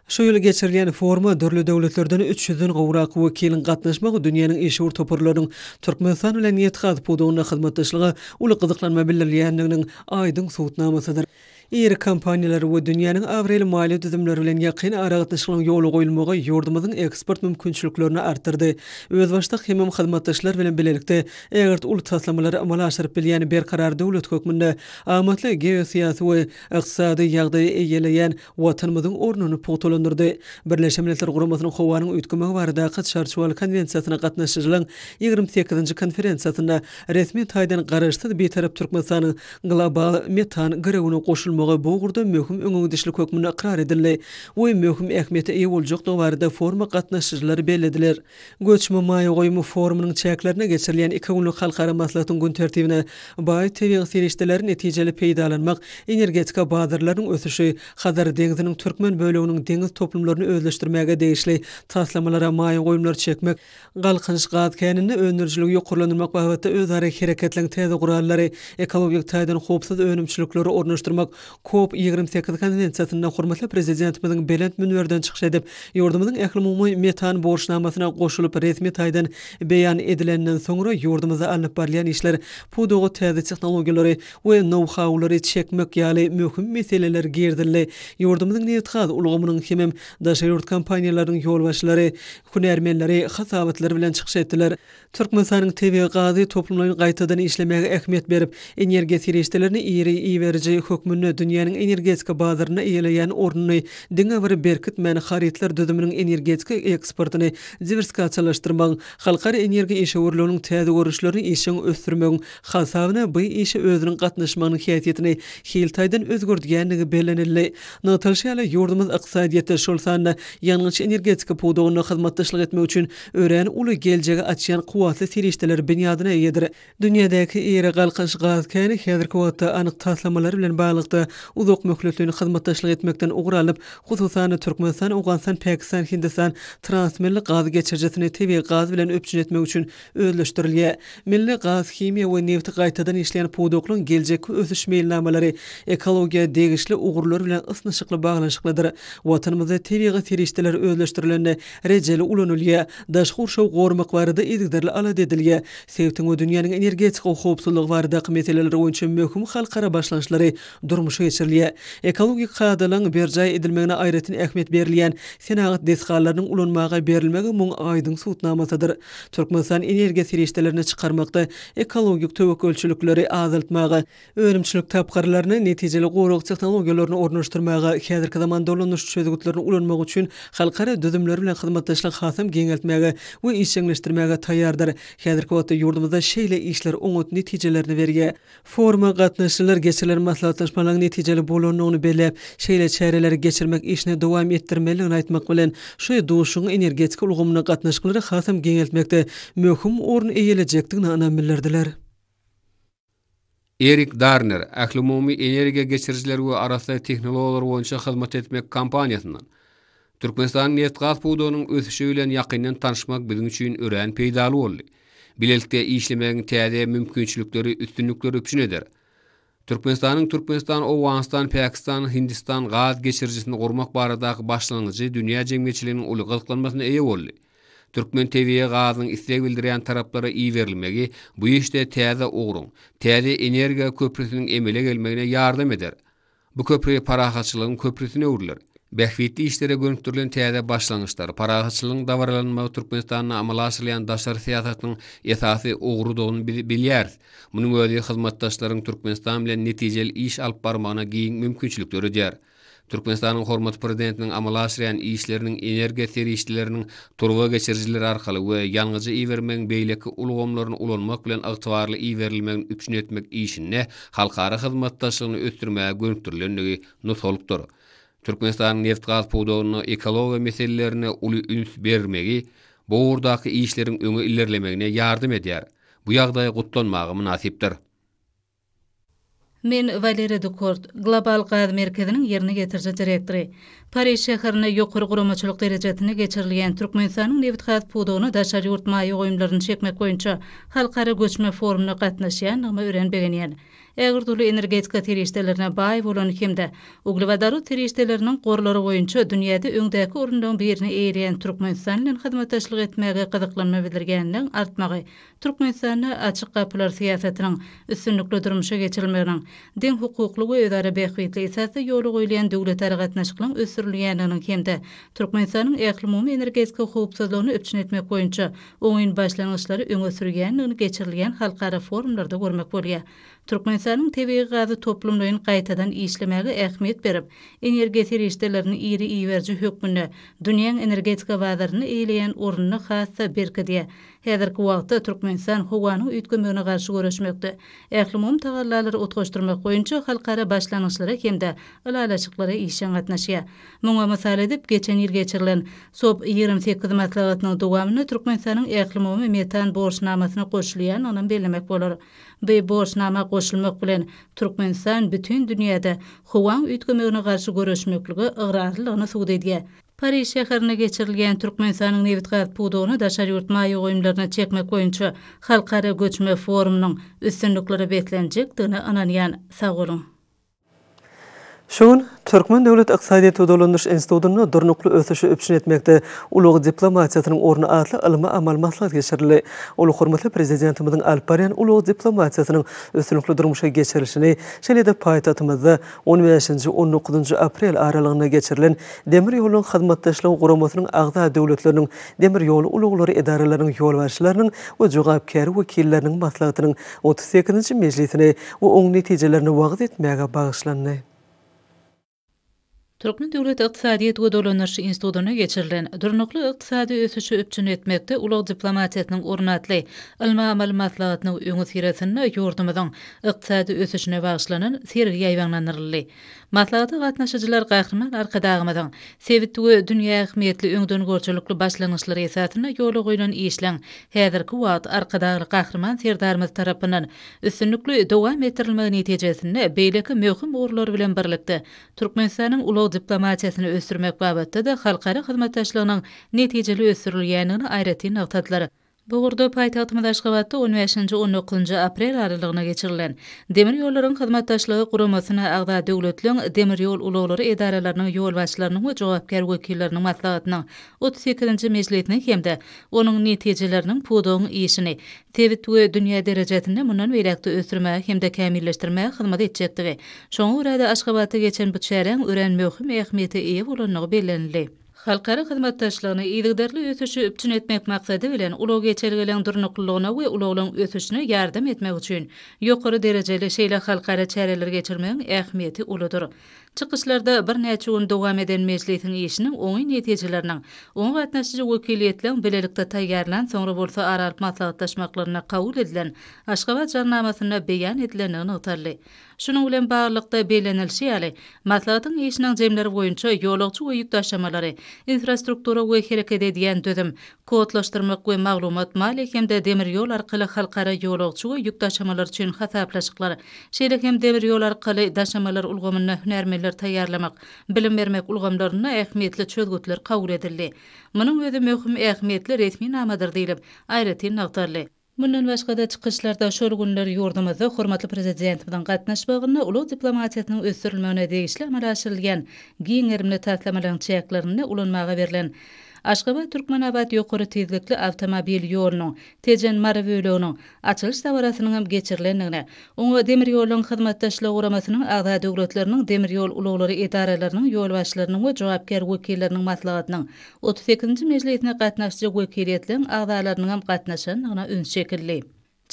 Şu ýyl geçirilen forma dörli döwletlerden 300-den gowrak we kelin gatnaşmak dünýäniň iň şuur toparlarynyň Türkmenistan bilen ýetgäp bolduğuna hyzmatdaşlygy uly gyzyklanma bilen ýa Eýer kompaniýalar we dünýäniň awrel maýly düzümleri bilen ýakyn aragatnaşyklaryň ýoly goýulmagy ýurdumyzyň eksport mümkinçiliklerini artdyrdy. Öz başda hemim hyzmatdaşlar bilen bilelikde, eger ulut taslamalary amala aşyryp bilýän bir karar döwlet hökümetinde amatly geosiýasy we ykdysady ýagdaýy eýeleýän watanymyzyň ornuny pogtalandyrdy. Birleşen Milletler Guramasynyň howanyň üýtgemegi barada gatnaşyjylar konwensiýasyna gatnaşyjylaryň 28-nji konferensiýasynda resmi taýdan garaşdyr bir tarap Türkmenistanyň global metan gyrewini goşulmagy bolmagy bu gurda möhüm öňüňdeşli kökmüne ikrar edildi. Bu möhüm ähmiýete ýa boljak dowarda forma gatnaşyjylary bellediler. Göçme maýy goýmy formanyň çäklerine geçirilýän 2 günlük halkara maslahatyň gün tertibine baý TV serişdeleri netijeli peýdalanmak, energetika badyrlarynyň ösüşi, Hazar deňziniň türkmen bölüginiň deňiz toplumlaryny özleşdirmäge degişli taslamalara maýy goýumlar çekmek, galkynç gat kenini önürjilik ýokurlanmak bahwata öz hereketleň tezi gurallary, ekologik taýdan howpsuz önümçilikleri ornaşdyrmak COP28 konvensiýasyna hormatly prezidentimiziň belent münwerden çykyş edip, ýurdumyzyň ähli umumy metan borçnamasyna goşulyp resmi taýdan beýan edilenden soňra ýurdumyza alyp barlayan işler, bu täze tehnologiýalary we know-howlary çekmek ýaly möhüm meseleler girdiler. Ýurdumyzyň netgaz ulgamynyň hemem daşary ýurt kompaniýalarynyň ýol başlary, hünermenleri, hasabatlary bilen çykyş etdiler. Türkmenistanyň TV gazy toplumlaryny gaýtadan işlemäge ähmiýet berip, energiýa serişdelerini ýeri iýerji hökmünü dünýäniň energetika bazaryna eyleyen ornuny dünya var berkit mən xaritlar dödümünün energetika eksportini ziverska çalıştırmağın, energiýa energi işe orlunun təzi orışlarını işe hasabyna bu işe özünün qatnaşmanın xiyatiyyətini xiltaydan özgür dgəni gəni gəni gəni gəni gəni gəni energetika gəni gəni gəni gəni gəni gəni gəni gəni gəni gəni gəni gəni gəni gəni gəni gəni ulu iri anıq taslamalar bilen uzoq möhletlüni xizmetdaşlyk etmekden ugralyp, hususan Türkmenistan, Awganistan, Pakistan, Hindistan transmilli gaz geçirjetini TV gaz bilen öpçün etmek üçin özleştirilje. Milli gaz kimya we neft gaýtadan işleýän podoklaryň geljek ösüş meýillämeleri ekologiýa degişli ugrulary bilen ysnaşykly baglanyşyklydyr. Watanymyzda TV gaz terişdeleri özleştirilende rejeli ulanylýa, daşhur gormak gormaklarynda edigdirli ala dedilge. Sewtiň we dünýäniň energetik howpsuzlygy barada qymetlerini öňçe möhüm halkara başlanyşlary durmuş ýaşa geçirilýä. Ekologik kaýdalaryň berjaý edilmegine aýratyn ähmiýet berilýän senagat desgallarynyň ulanmagy berilmegi muň aýdyň suwtnamasydyr. Türkmenistan energiýa serişdelerini çykarmakda ekologik töwekölçülikleri azaltmagy, ölümçilik tapgarlaryny netijeli gorag tehnologiýalaryny ornaşdyrmagy, häzirki zaman dolanyş çözgütlerini ulanmak üçin halkara düzümleri bilen hyzmatdaşlyk hasym geňeltmegi we işleňleşdirmegi taýýardyr. Häzirki wagtda ýurdumyzda şeýle işler oňa netijelerini berge, forma gatnaşyklar geçirilmäsi maslahatlaşmalar ýaňy netijeli bolanyny belläp, şeýle çäreler geçirmek işini dowam etdirmeligini aýtmak bilen, şu duşuň energetik ulgamyna gatnaşyklary hatam geňeltmekde möhüm orun eýelejekdigini ana Erik Darner, ähli umumy energiýa geçirijiler we arasy tehnologiýalar boýunça hyzmat etmek kompaniýasynyň Türkmenistan neft gaz budonun ösüşi bilen tanışmak tanışmak biziň üçin örän peýdaly boldy. Bilelikde tədə täze mümkinçilikleri, üstünlikleri edir. Türkmenistanın Türkmenistan, Owanstan, Pakistan, Hindistan gaz geçirjisini gurmak baradaky başlangyjy dünya jemgyýetçiliginiň uly gylyklanmasyna eýe boldy. Türkmen TV-ye gazyň isleg bildirýän taraplara iý berilmegi bu işde täze ugrun, täze energiýa köprüsiniň emele gelmegine yardım eder. Bu köprüye paraxaçılığın köprüsüne uğurlar. Behvitli işlere gönüktürlen täze başlanışlar, parahatçılığın davaralanma Türkmenistan'a amala asırlayan daşar siyasatının etasi uğru doğunu bilyerd. Bunun ödü hizmettaşların Türkmenistan bile neticel iş alp parmağına giyin mümkünçülük dörüdyar. Türkmenistan'ın hormat prezidentinin amala asırlayan işlerinin energe seri işlerinin turva geçiricileri arkalı ve yalnızca iyi vermeyen beyleki ulgomların ulanmak bilen ıhtıvarlı iyi verilmeyen üpçün etmek işinle halkara hizmettaşlarını Türkmenistan neft gaz pudogyny ekologiýa meselelerine uly üns bermegi bu urdaky işleriň öňe ilerlemegine ýardym edýär. Bu ýagdaýy gutlanmagy münasipdir. Men Valeri Dukort, Global Gaz Merkezining yerini getirji direktori. Paris shahrini yuqori qurumachilik darajasini geçirilgan Turkmenistanning neft gaz pudogyny dashar yurtmaýy goýumlaryny çekmek goýunça halkara göçme forumyna gatnaşýan, ama öwrenbegeniň. Eger tuly energetika terişdelerine bay bolan kimde, ugly we terişdelerinin gorlary boýunça dünýäde öňdäki orundan birini eýerän Türkmenistanyň hyzmat täşkil etmegi gyzyklanma bildirgeninden artmagy, Türkmenistanyň açyk gapylar syýasatynyň üstünlikli durmuşa geçirilmeginiň, din hukukly we ýöre beýkitli esasy ýoly goýulan döwlet aragatnaşyklaryň ösürilýändigini kimde, Türkmenistanyň ähli energetika howpsuzlygyny öçün etmek boýunça oýun başlanyşlary öňe sürgeninde geçirilen halkara forumlarda görmek bolýar. Turkmenistanyň täbii gazy toplumlaryny gaýtadan işlemäge ähmiýet berip, energetika rejistrlerini ýeri ýerçi hökmüne, dünýäniň energetika wazirini eýleýän ornuny hassa berdi. Hedir ki wagtda Türkmenistan howany ýetgemegine garşy görüşmekde. Ähli mum tagallalary utgaşdyrmak goýunça halkara başlanyşlara kemde ilalaşyklary işiň gatnaşýar. Muňa mysal edip geçen ýyl geçirilen SOP 28 kyzmatlaryň dowamyny Türkmenistanyň ähli mum metan borçnamasyna goşulýan onuň bellemek bolar. Bu borçnama goşulmak bilen Türkmenistan bütün dünýädä howany ýetgemegine garşy görüşmekligi ygrarlygyny sugdaýdy. Paris şäherine geçirilgen Türkmen sanyny nebitgat pudugyny daşary ýurt maýy goýumlaryna çekmek goýunça halkara göçme forumynyň üstünlikleri beklenjekdigini anan ýan Şoň Türkmen döwlet ykdysadyýaty dolandyş institutuny durnukly ösüşi üçin etmekde ulug diplomatiýanyň ornu atly ilmi amal maslahat geçirildi. Ulu hormatly prezidentimiziň Alparyan ulug diplomatiýanyň ösüňkli durmuşa geçirilişini şeýlede paýtatmazda 15 19-njy aprel aralygyna geçirilen demir ýolunyň hyzmatdaşlygy guramasynyň agda döwletleriniň demir ýoly uluglary edaralarynyň ýolbaşçylarynyň başçylarynyň we jogapkary wekillerniň maslahatynyň 32-nji mejlisini we oň netijelerini wagt etmäge bagyşlandy. Türkmen döwlet iqtisadiýet we döwletleşdirilýän şäherler institutuna geçirilen durnuklu iqtisadi ösüşi üçin etmekde ulag diplomatiýanyň ornatly ilmi maglumatlaryny öňe süresinde ýurdumyň iqtisadi ösüşine bagyşlanan serýeli Maslagata gatnaşıcılar gahrman arka dağmadan, sevittuğu dünya ahmiyetli öngdön gorçuluklu başlanışları esasına yolu goylan iyişlen, hedirki vaat arka dağlı gahrman serdarmız tarapının üstünlüklü doğa metrilme neticesini möhüm uğurlar bilen birlikte, Turkmenistan'ın ulo diplomatiyasını östürmek babatta da halkara hizmettaşlığının neticeli östürülgenini ayretin ahtadları. Bogurda paýtagtymy daşgabatda 15-nji 19-njy aprel aralygyna geçirilen demir ýollaryň hyzmatdaşlygy guramasyna agda döwletliň demir ýol ulaglary edaralarynyň ýol başçylarynyň we jogapkär wekilleriniň matlagatynyň 38-nji mejlisini hemde onuň netijeleriniň pudoň ýeşini tewit dünýä derejesinde mundan beýlekde ösürmä hemde kämilleşdirmä hyzmat etjekdigi. Şoňa urada aşgabatda geçen bu çäreň ören möhüm ähmiýeti ýa bolanlygy Xalqara xizmatdaşlygyny iýigderli ösüşi üçin etmek maksady bilen ulag geçirilen durnuklugyna we ulaglaryň ösüşine ýardam etmek üçin ýokary derejeli şeýle xalqara çäreler geçirmäň ähmiýeti uludyr. Çıkışlarda bir näçe gün dowam eden meclisiň işiniň oňy netijelerini, oň gatnaşyjy wekiliýetleriň bilelikde taýýarlan, soňra bolsa arar maslahatlaşmaklaryna kabul edilen Aşgabat jarnamasyna beýan edileni ýetirli. Şunun bilen baglykda belenilşi ýaly, maslahatyň işiniň jemleri boýunça ýolagçy we ýükdaşmalary, infrastruktura we hereket edýän dödüm, kodlaşdyrmak we maglumat mal hemde demir ýol arkaly halkara ýolagçy we ýükdaşmalar üçin hasaplaşyklar, şeýle hem demir ýol arkaly daşamalar ulgamyny hünärmeli şeýler bilim bermek ulgamlaryna ähmiýetli çözgütler kabul edildi. Munyň özü möhüm ähmiýetli resmi namadır diýilip, aýratyn nagtarly. Bundan başqa da çıkışlarda şorgunlar yurdumuzda hormatlı prezidentimden qatnaşbağını ulu diplomatiyatının ösürülmeğine deyişli amal aşırılgen, giyin erimli tatlamalan çayaklarını ulanmağa verilən. Aşgaba Türkmenabat yokuru tezlikli avtomobil yolunun, Tejen Maravölönün açılış davarasının hem geçirlenine, onu demir yolun hizmettaşlı uğramasının ağda dögrötlerinin demir yol uluğları idaralarının yol başlarının ve cevapkar vekillerinin matlağıtının 38. meclisine katnaşçı vekiliyetlerinin ağdalarının hem katnaşının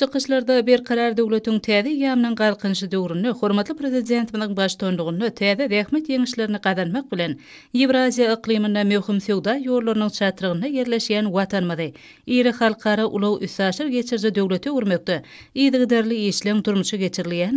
Türkmenistanda bir qarar döwletüň täze ýa-mening halqynyň şu döwrüni hormatly prezidentimiz baş töňlügyny täzee wehmet ýenişlerini gazanmak bilen Eýrasiýa iqliminde möhüm söwda ýollarynyň çatyrygyna yerleşýän watanmaday ýyry halqara uly ösüşleri geçirýän döwleti urmukdy. Ýygyderli işleriň durmuşy geçirleýän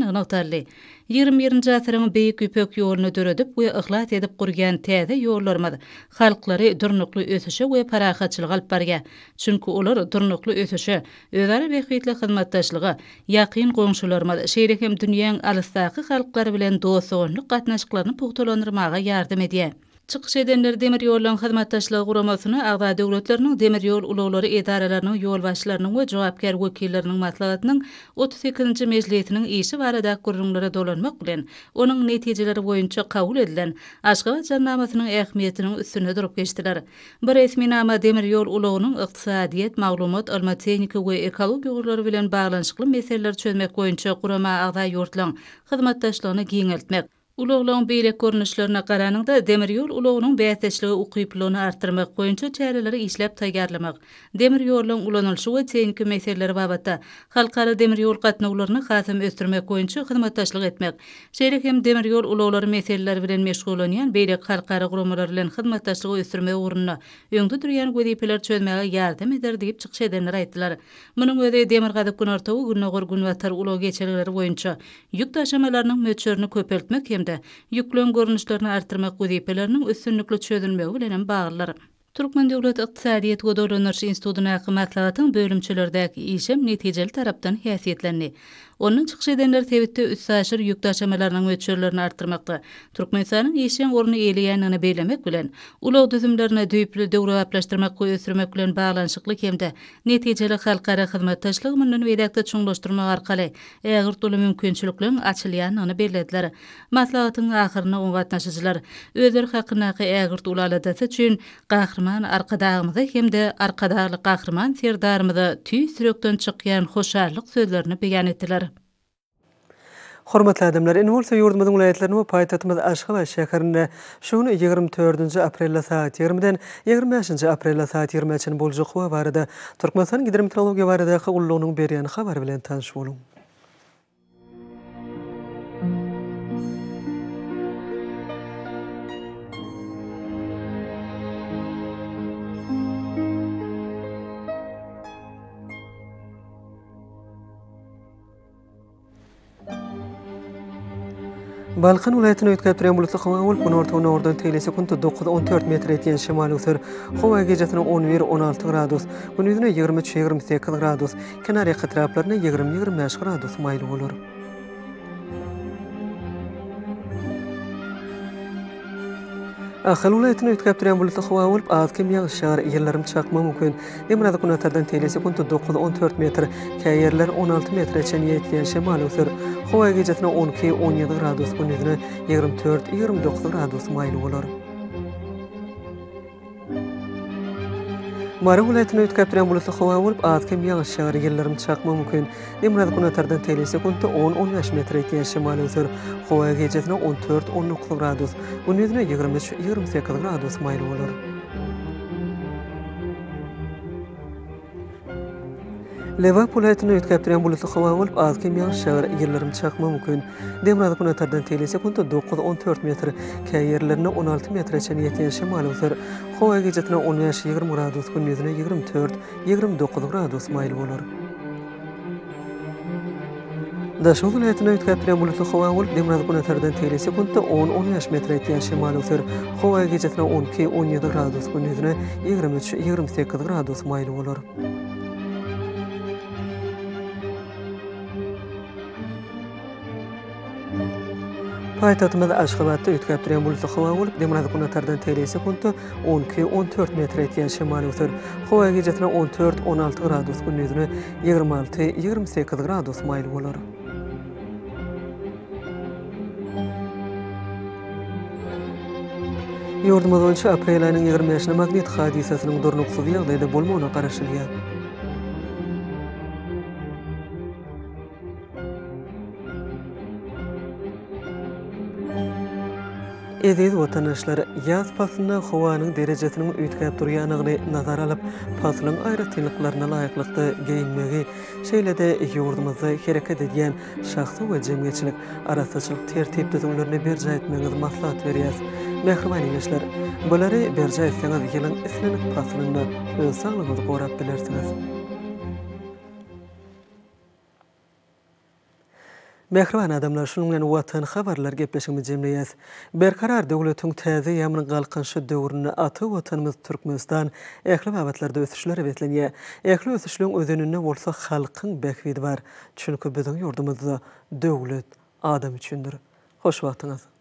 21-nji asyryň beýik üpek ýoluny döredip, we ihlat edip gurgan täze ýollarmyz. Halklary durnukly ösüşe we paraxatçylyk alyp barga. Çünki olar durnukly ösüşe, özara bekhitli hyzmatdaşlygy, ýaqyn goňşularmyz, şeýlekem dünýäniň alysaky halklary bilen dostlugyny gatnaşyklaryny pugtalandyrmaga ýardam edýär. Çıqış edenler demir yollan xidmatdaşlığı quramasını ağda devletlerinin demir yol uloğları edaralarının yol başlarının ve cevapkar vakillerinin matlağıtının 32-ci meclisinin iyisi kurrunlara dolanmak bilen, onun neticeleri boyunca qavul edilen, aşqabat zannamasının ehmiyyətinin üstünü durup geçtiler. Bir esmi nama demir yol uloğunun iqtisadiyyət, mağlumat, alma tehniki ve ekologi yolları bilen bağlanşıqlı meselelar çözmək qoyunca qorunca qorunca qorunca qorunca Uloglaň beýle görnüşlerine garanyňda demir ýol ulagynyň bäýetçiligi ukyplygyny artdyrmak goýunça çäreleri işläp taýýarlamak. Demir ýolyň ulanylşy we teňki meseleleri babatda halkara demir ýol gatnaglaryny hasym ösdürmek goýunça hyzmatdaşlyk etmek. Şeýle hem demir ýol ulaglary meseleleri bilen meşgullanýan beýle beýlek halkara gurumlar bilen hyzmatdaşlygy ösdürmek ugrunda öňde durýan gödipler çözmäge ýardam eder diýip çykyş edenler aýtdylar. Munyň öýde demir gadyk gün ortagy günnogor gün watar ulag geçerleri goýunça ýük taşamalarynyň möçürini köpeltmek hem ýüklän görnüşlerini artdyrmak üçin depalanym özsynlikli düşüderinme bolan Türkmen Döwleti Iqtisadiýet we Döwlet Energesi institutynyň ýa-da gatnaşýan işim netijeli tarapdan häsiýetlendirileni. Onun çıkış edenler tevitte üstaşır yüktaşamalarının ölçülerini arttırmaktı. Turkmenistan'ın işin orunu iyiliyenini beylemek bilen, ulu düzümlerine düyüplü devre aplaştırmak koyu bilen bağlanışıklı kemde, neticeli halkara hizmet taşlığımının vedakta çoğunlaştırma ARKALI, eğer dolu mümkünçülüklüğün açılayanını beylediler. Maslahatın ahirini onvatnaşıcılar, özür haqınakı eğer dolu aladası çün, qahirman arqadağımızı kemde, arqadağlı qahirman, arqadağlı Hormatly adamlar, in bolsa ýurdumyzyň welaýetlerini we paýtatymyz Aşgabat şäherinde şuny 24-nji aprelde saat 20-den 25-nji aprelde saat 20-ye çyn boljak we barada Türkmenistan Gidrometeorologiýa barada haýyllygynyň berýän habar bilen tanış boluň. Balqan viloyatini o'tkazib turgan bulutli havo avval kun o'rta o'ndan o'rdan teyli sekund 9-14 metr etgan shimoliy o'sir. Havo gejasini 11-16 gradus, kun yuzini 23-28 gradus, Kanariya qit'alarida 20-25 gradus mayli bo'lur. Ahalula etin ötkap duran bulutu xoa olup, az kim yağ şağır yerlerim çakma mümkün. Emin kunatardan teylesi kuntu 9-14 metr, kayerler 16 metr açan yetliyen şemal usur. Xoa gecetine 12-17 gradus bu nedine 24-29 gradus mayl olur. Mary Gulaýtyny ýetkäpdiren bulutly howa bolup, az kim ýaňy şäher ýerlerim çakma mümkin. Demirat Gunatardan teli sekundy 10-15 metr ýetýän şimal özür. Howa gejetine 14-19 gradus. Bu ýerine 23-28 gradus maýyl bolar. Liverpool hatyny ýetgäpdiren bu lutly hawa bolup, alkym ýa şäher ýerlerim çakmak mümkin. Demirada bu natardan teleseň kunda 9-14 metr, käýerlerini 16 metr çene ýetýänşe maglumatlar. Hawa gejetine 10 ýaş 20 gradus kun ýetine 24, 29 gradus maýyl bolar. Da şuwul hatyny ýetgäpdiren bu lutly hawa bolup, demirada bu natardan teleseň kunda 10-10 ýaş metr ýetýänşe maglumatlar. Hawa gejetine 10-17 gradus kun ýetine 23-28 gradus maýyl bolar. Paýtagtymyz Aşgabatda ütgäp duran bulutly howa bolup, demirada kuna tardan telesi kuntu 12-14 metre etýän şemal öter. Howa gejetine 14-16 gradus gündüzüne 26-28 gradus maýyl bolar. Yurdumuz 10 aprel ayının 25-ni magnit hadisasynyň durnuksuz ýagdaýda bolmagyna garaşylýar. Eziz vatanaşlar, yaz paslına xovanın derecesinin ütkayab duruyanıgını nazar alıp, paslın ayrı tiliklarına layıklıqtı geyinmegi, şeyle de yoğurdumuzda hereket ediyen şahsı ve cemiyetçilik arasaçılık tertip düzümlerine berca etmeniz maslahat veriyaz. Mekhriman imeşler, bolari berca etseniz yelan isminin paslınına ınsağlığınızı qorab Mehriban adamlar şunun bilen watan habarlar gepleşigimi jemleýär. Bir karar döwletiň täze ýamyny galkynşy döwrüne aty watanymyz Türkmenistan ähli wabatlarda ösüşler etlenýär. Ähli ösüşlüň özünine bolsa halkyň bäkwidi bar. Çünki biziň ýurdumyzda döwlet adam üçindir. Hoş wagtyňyz.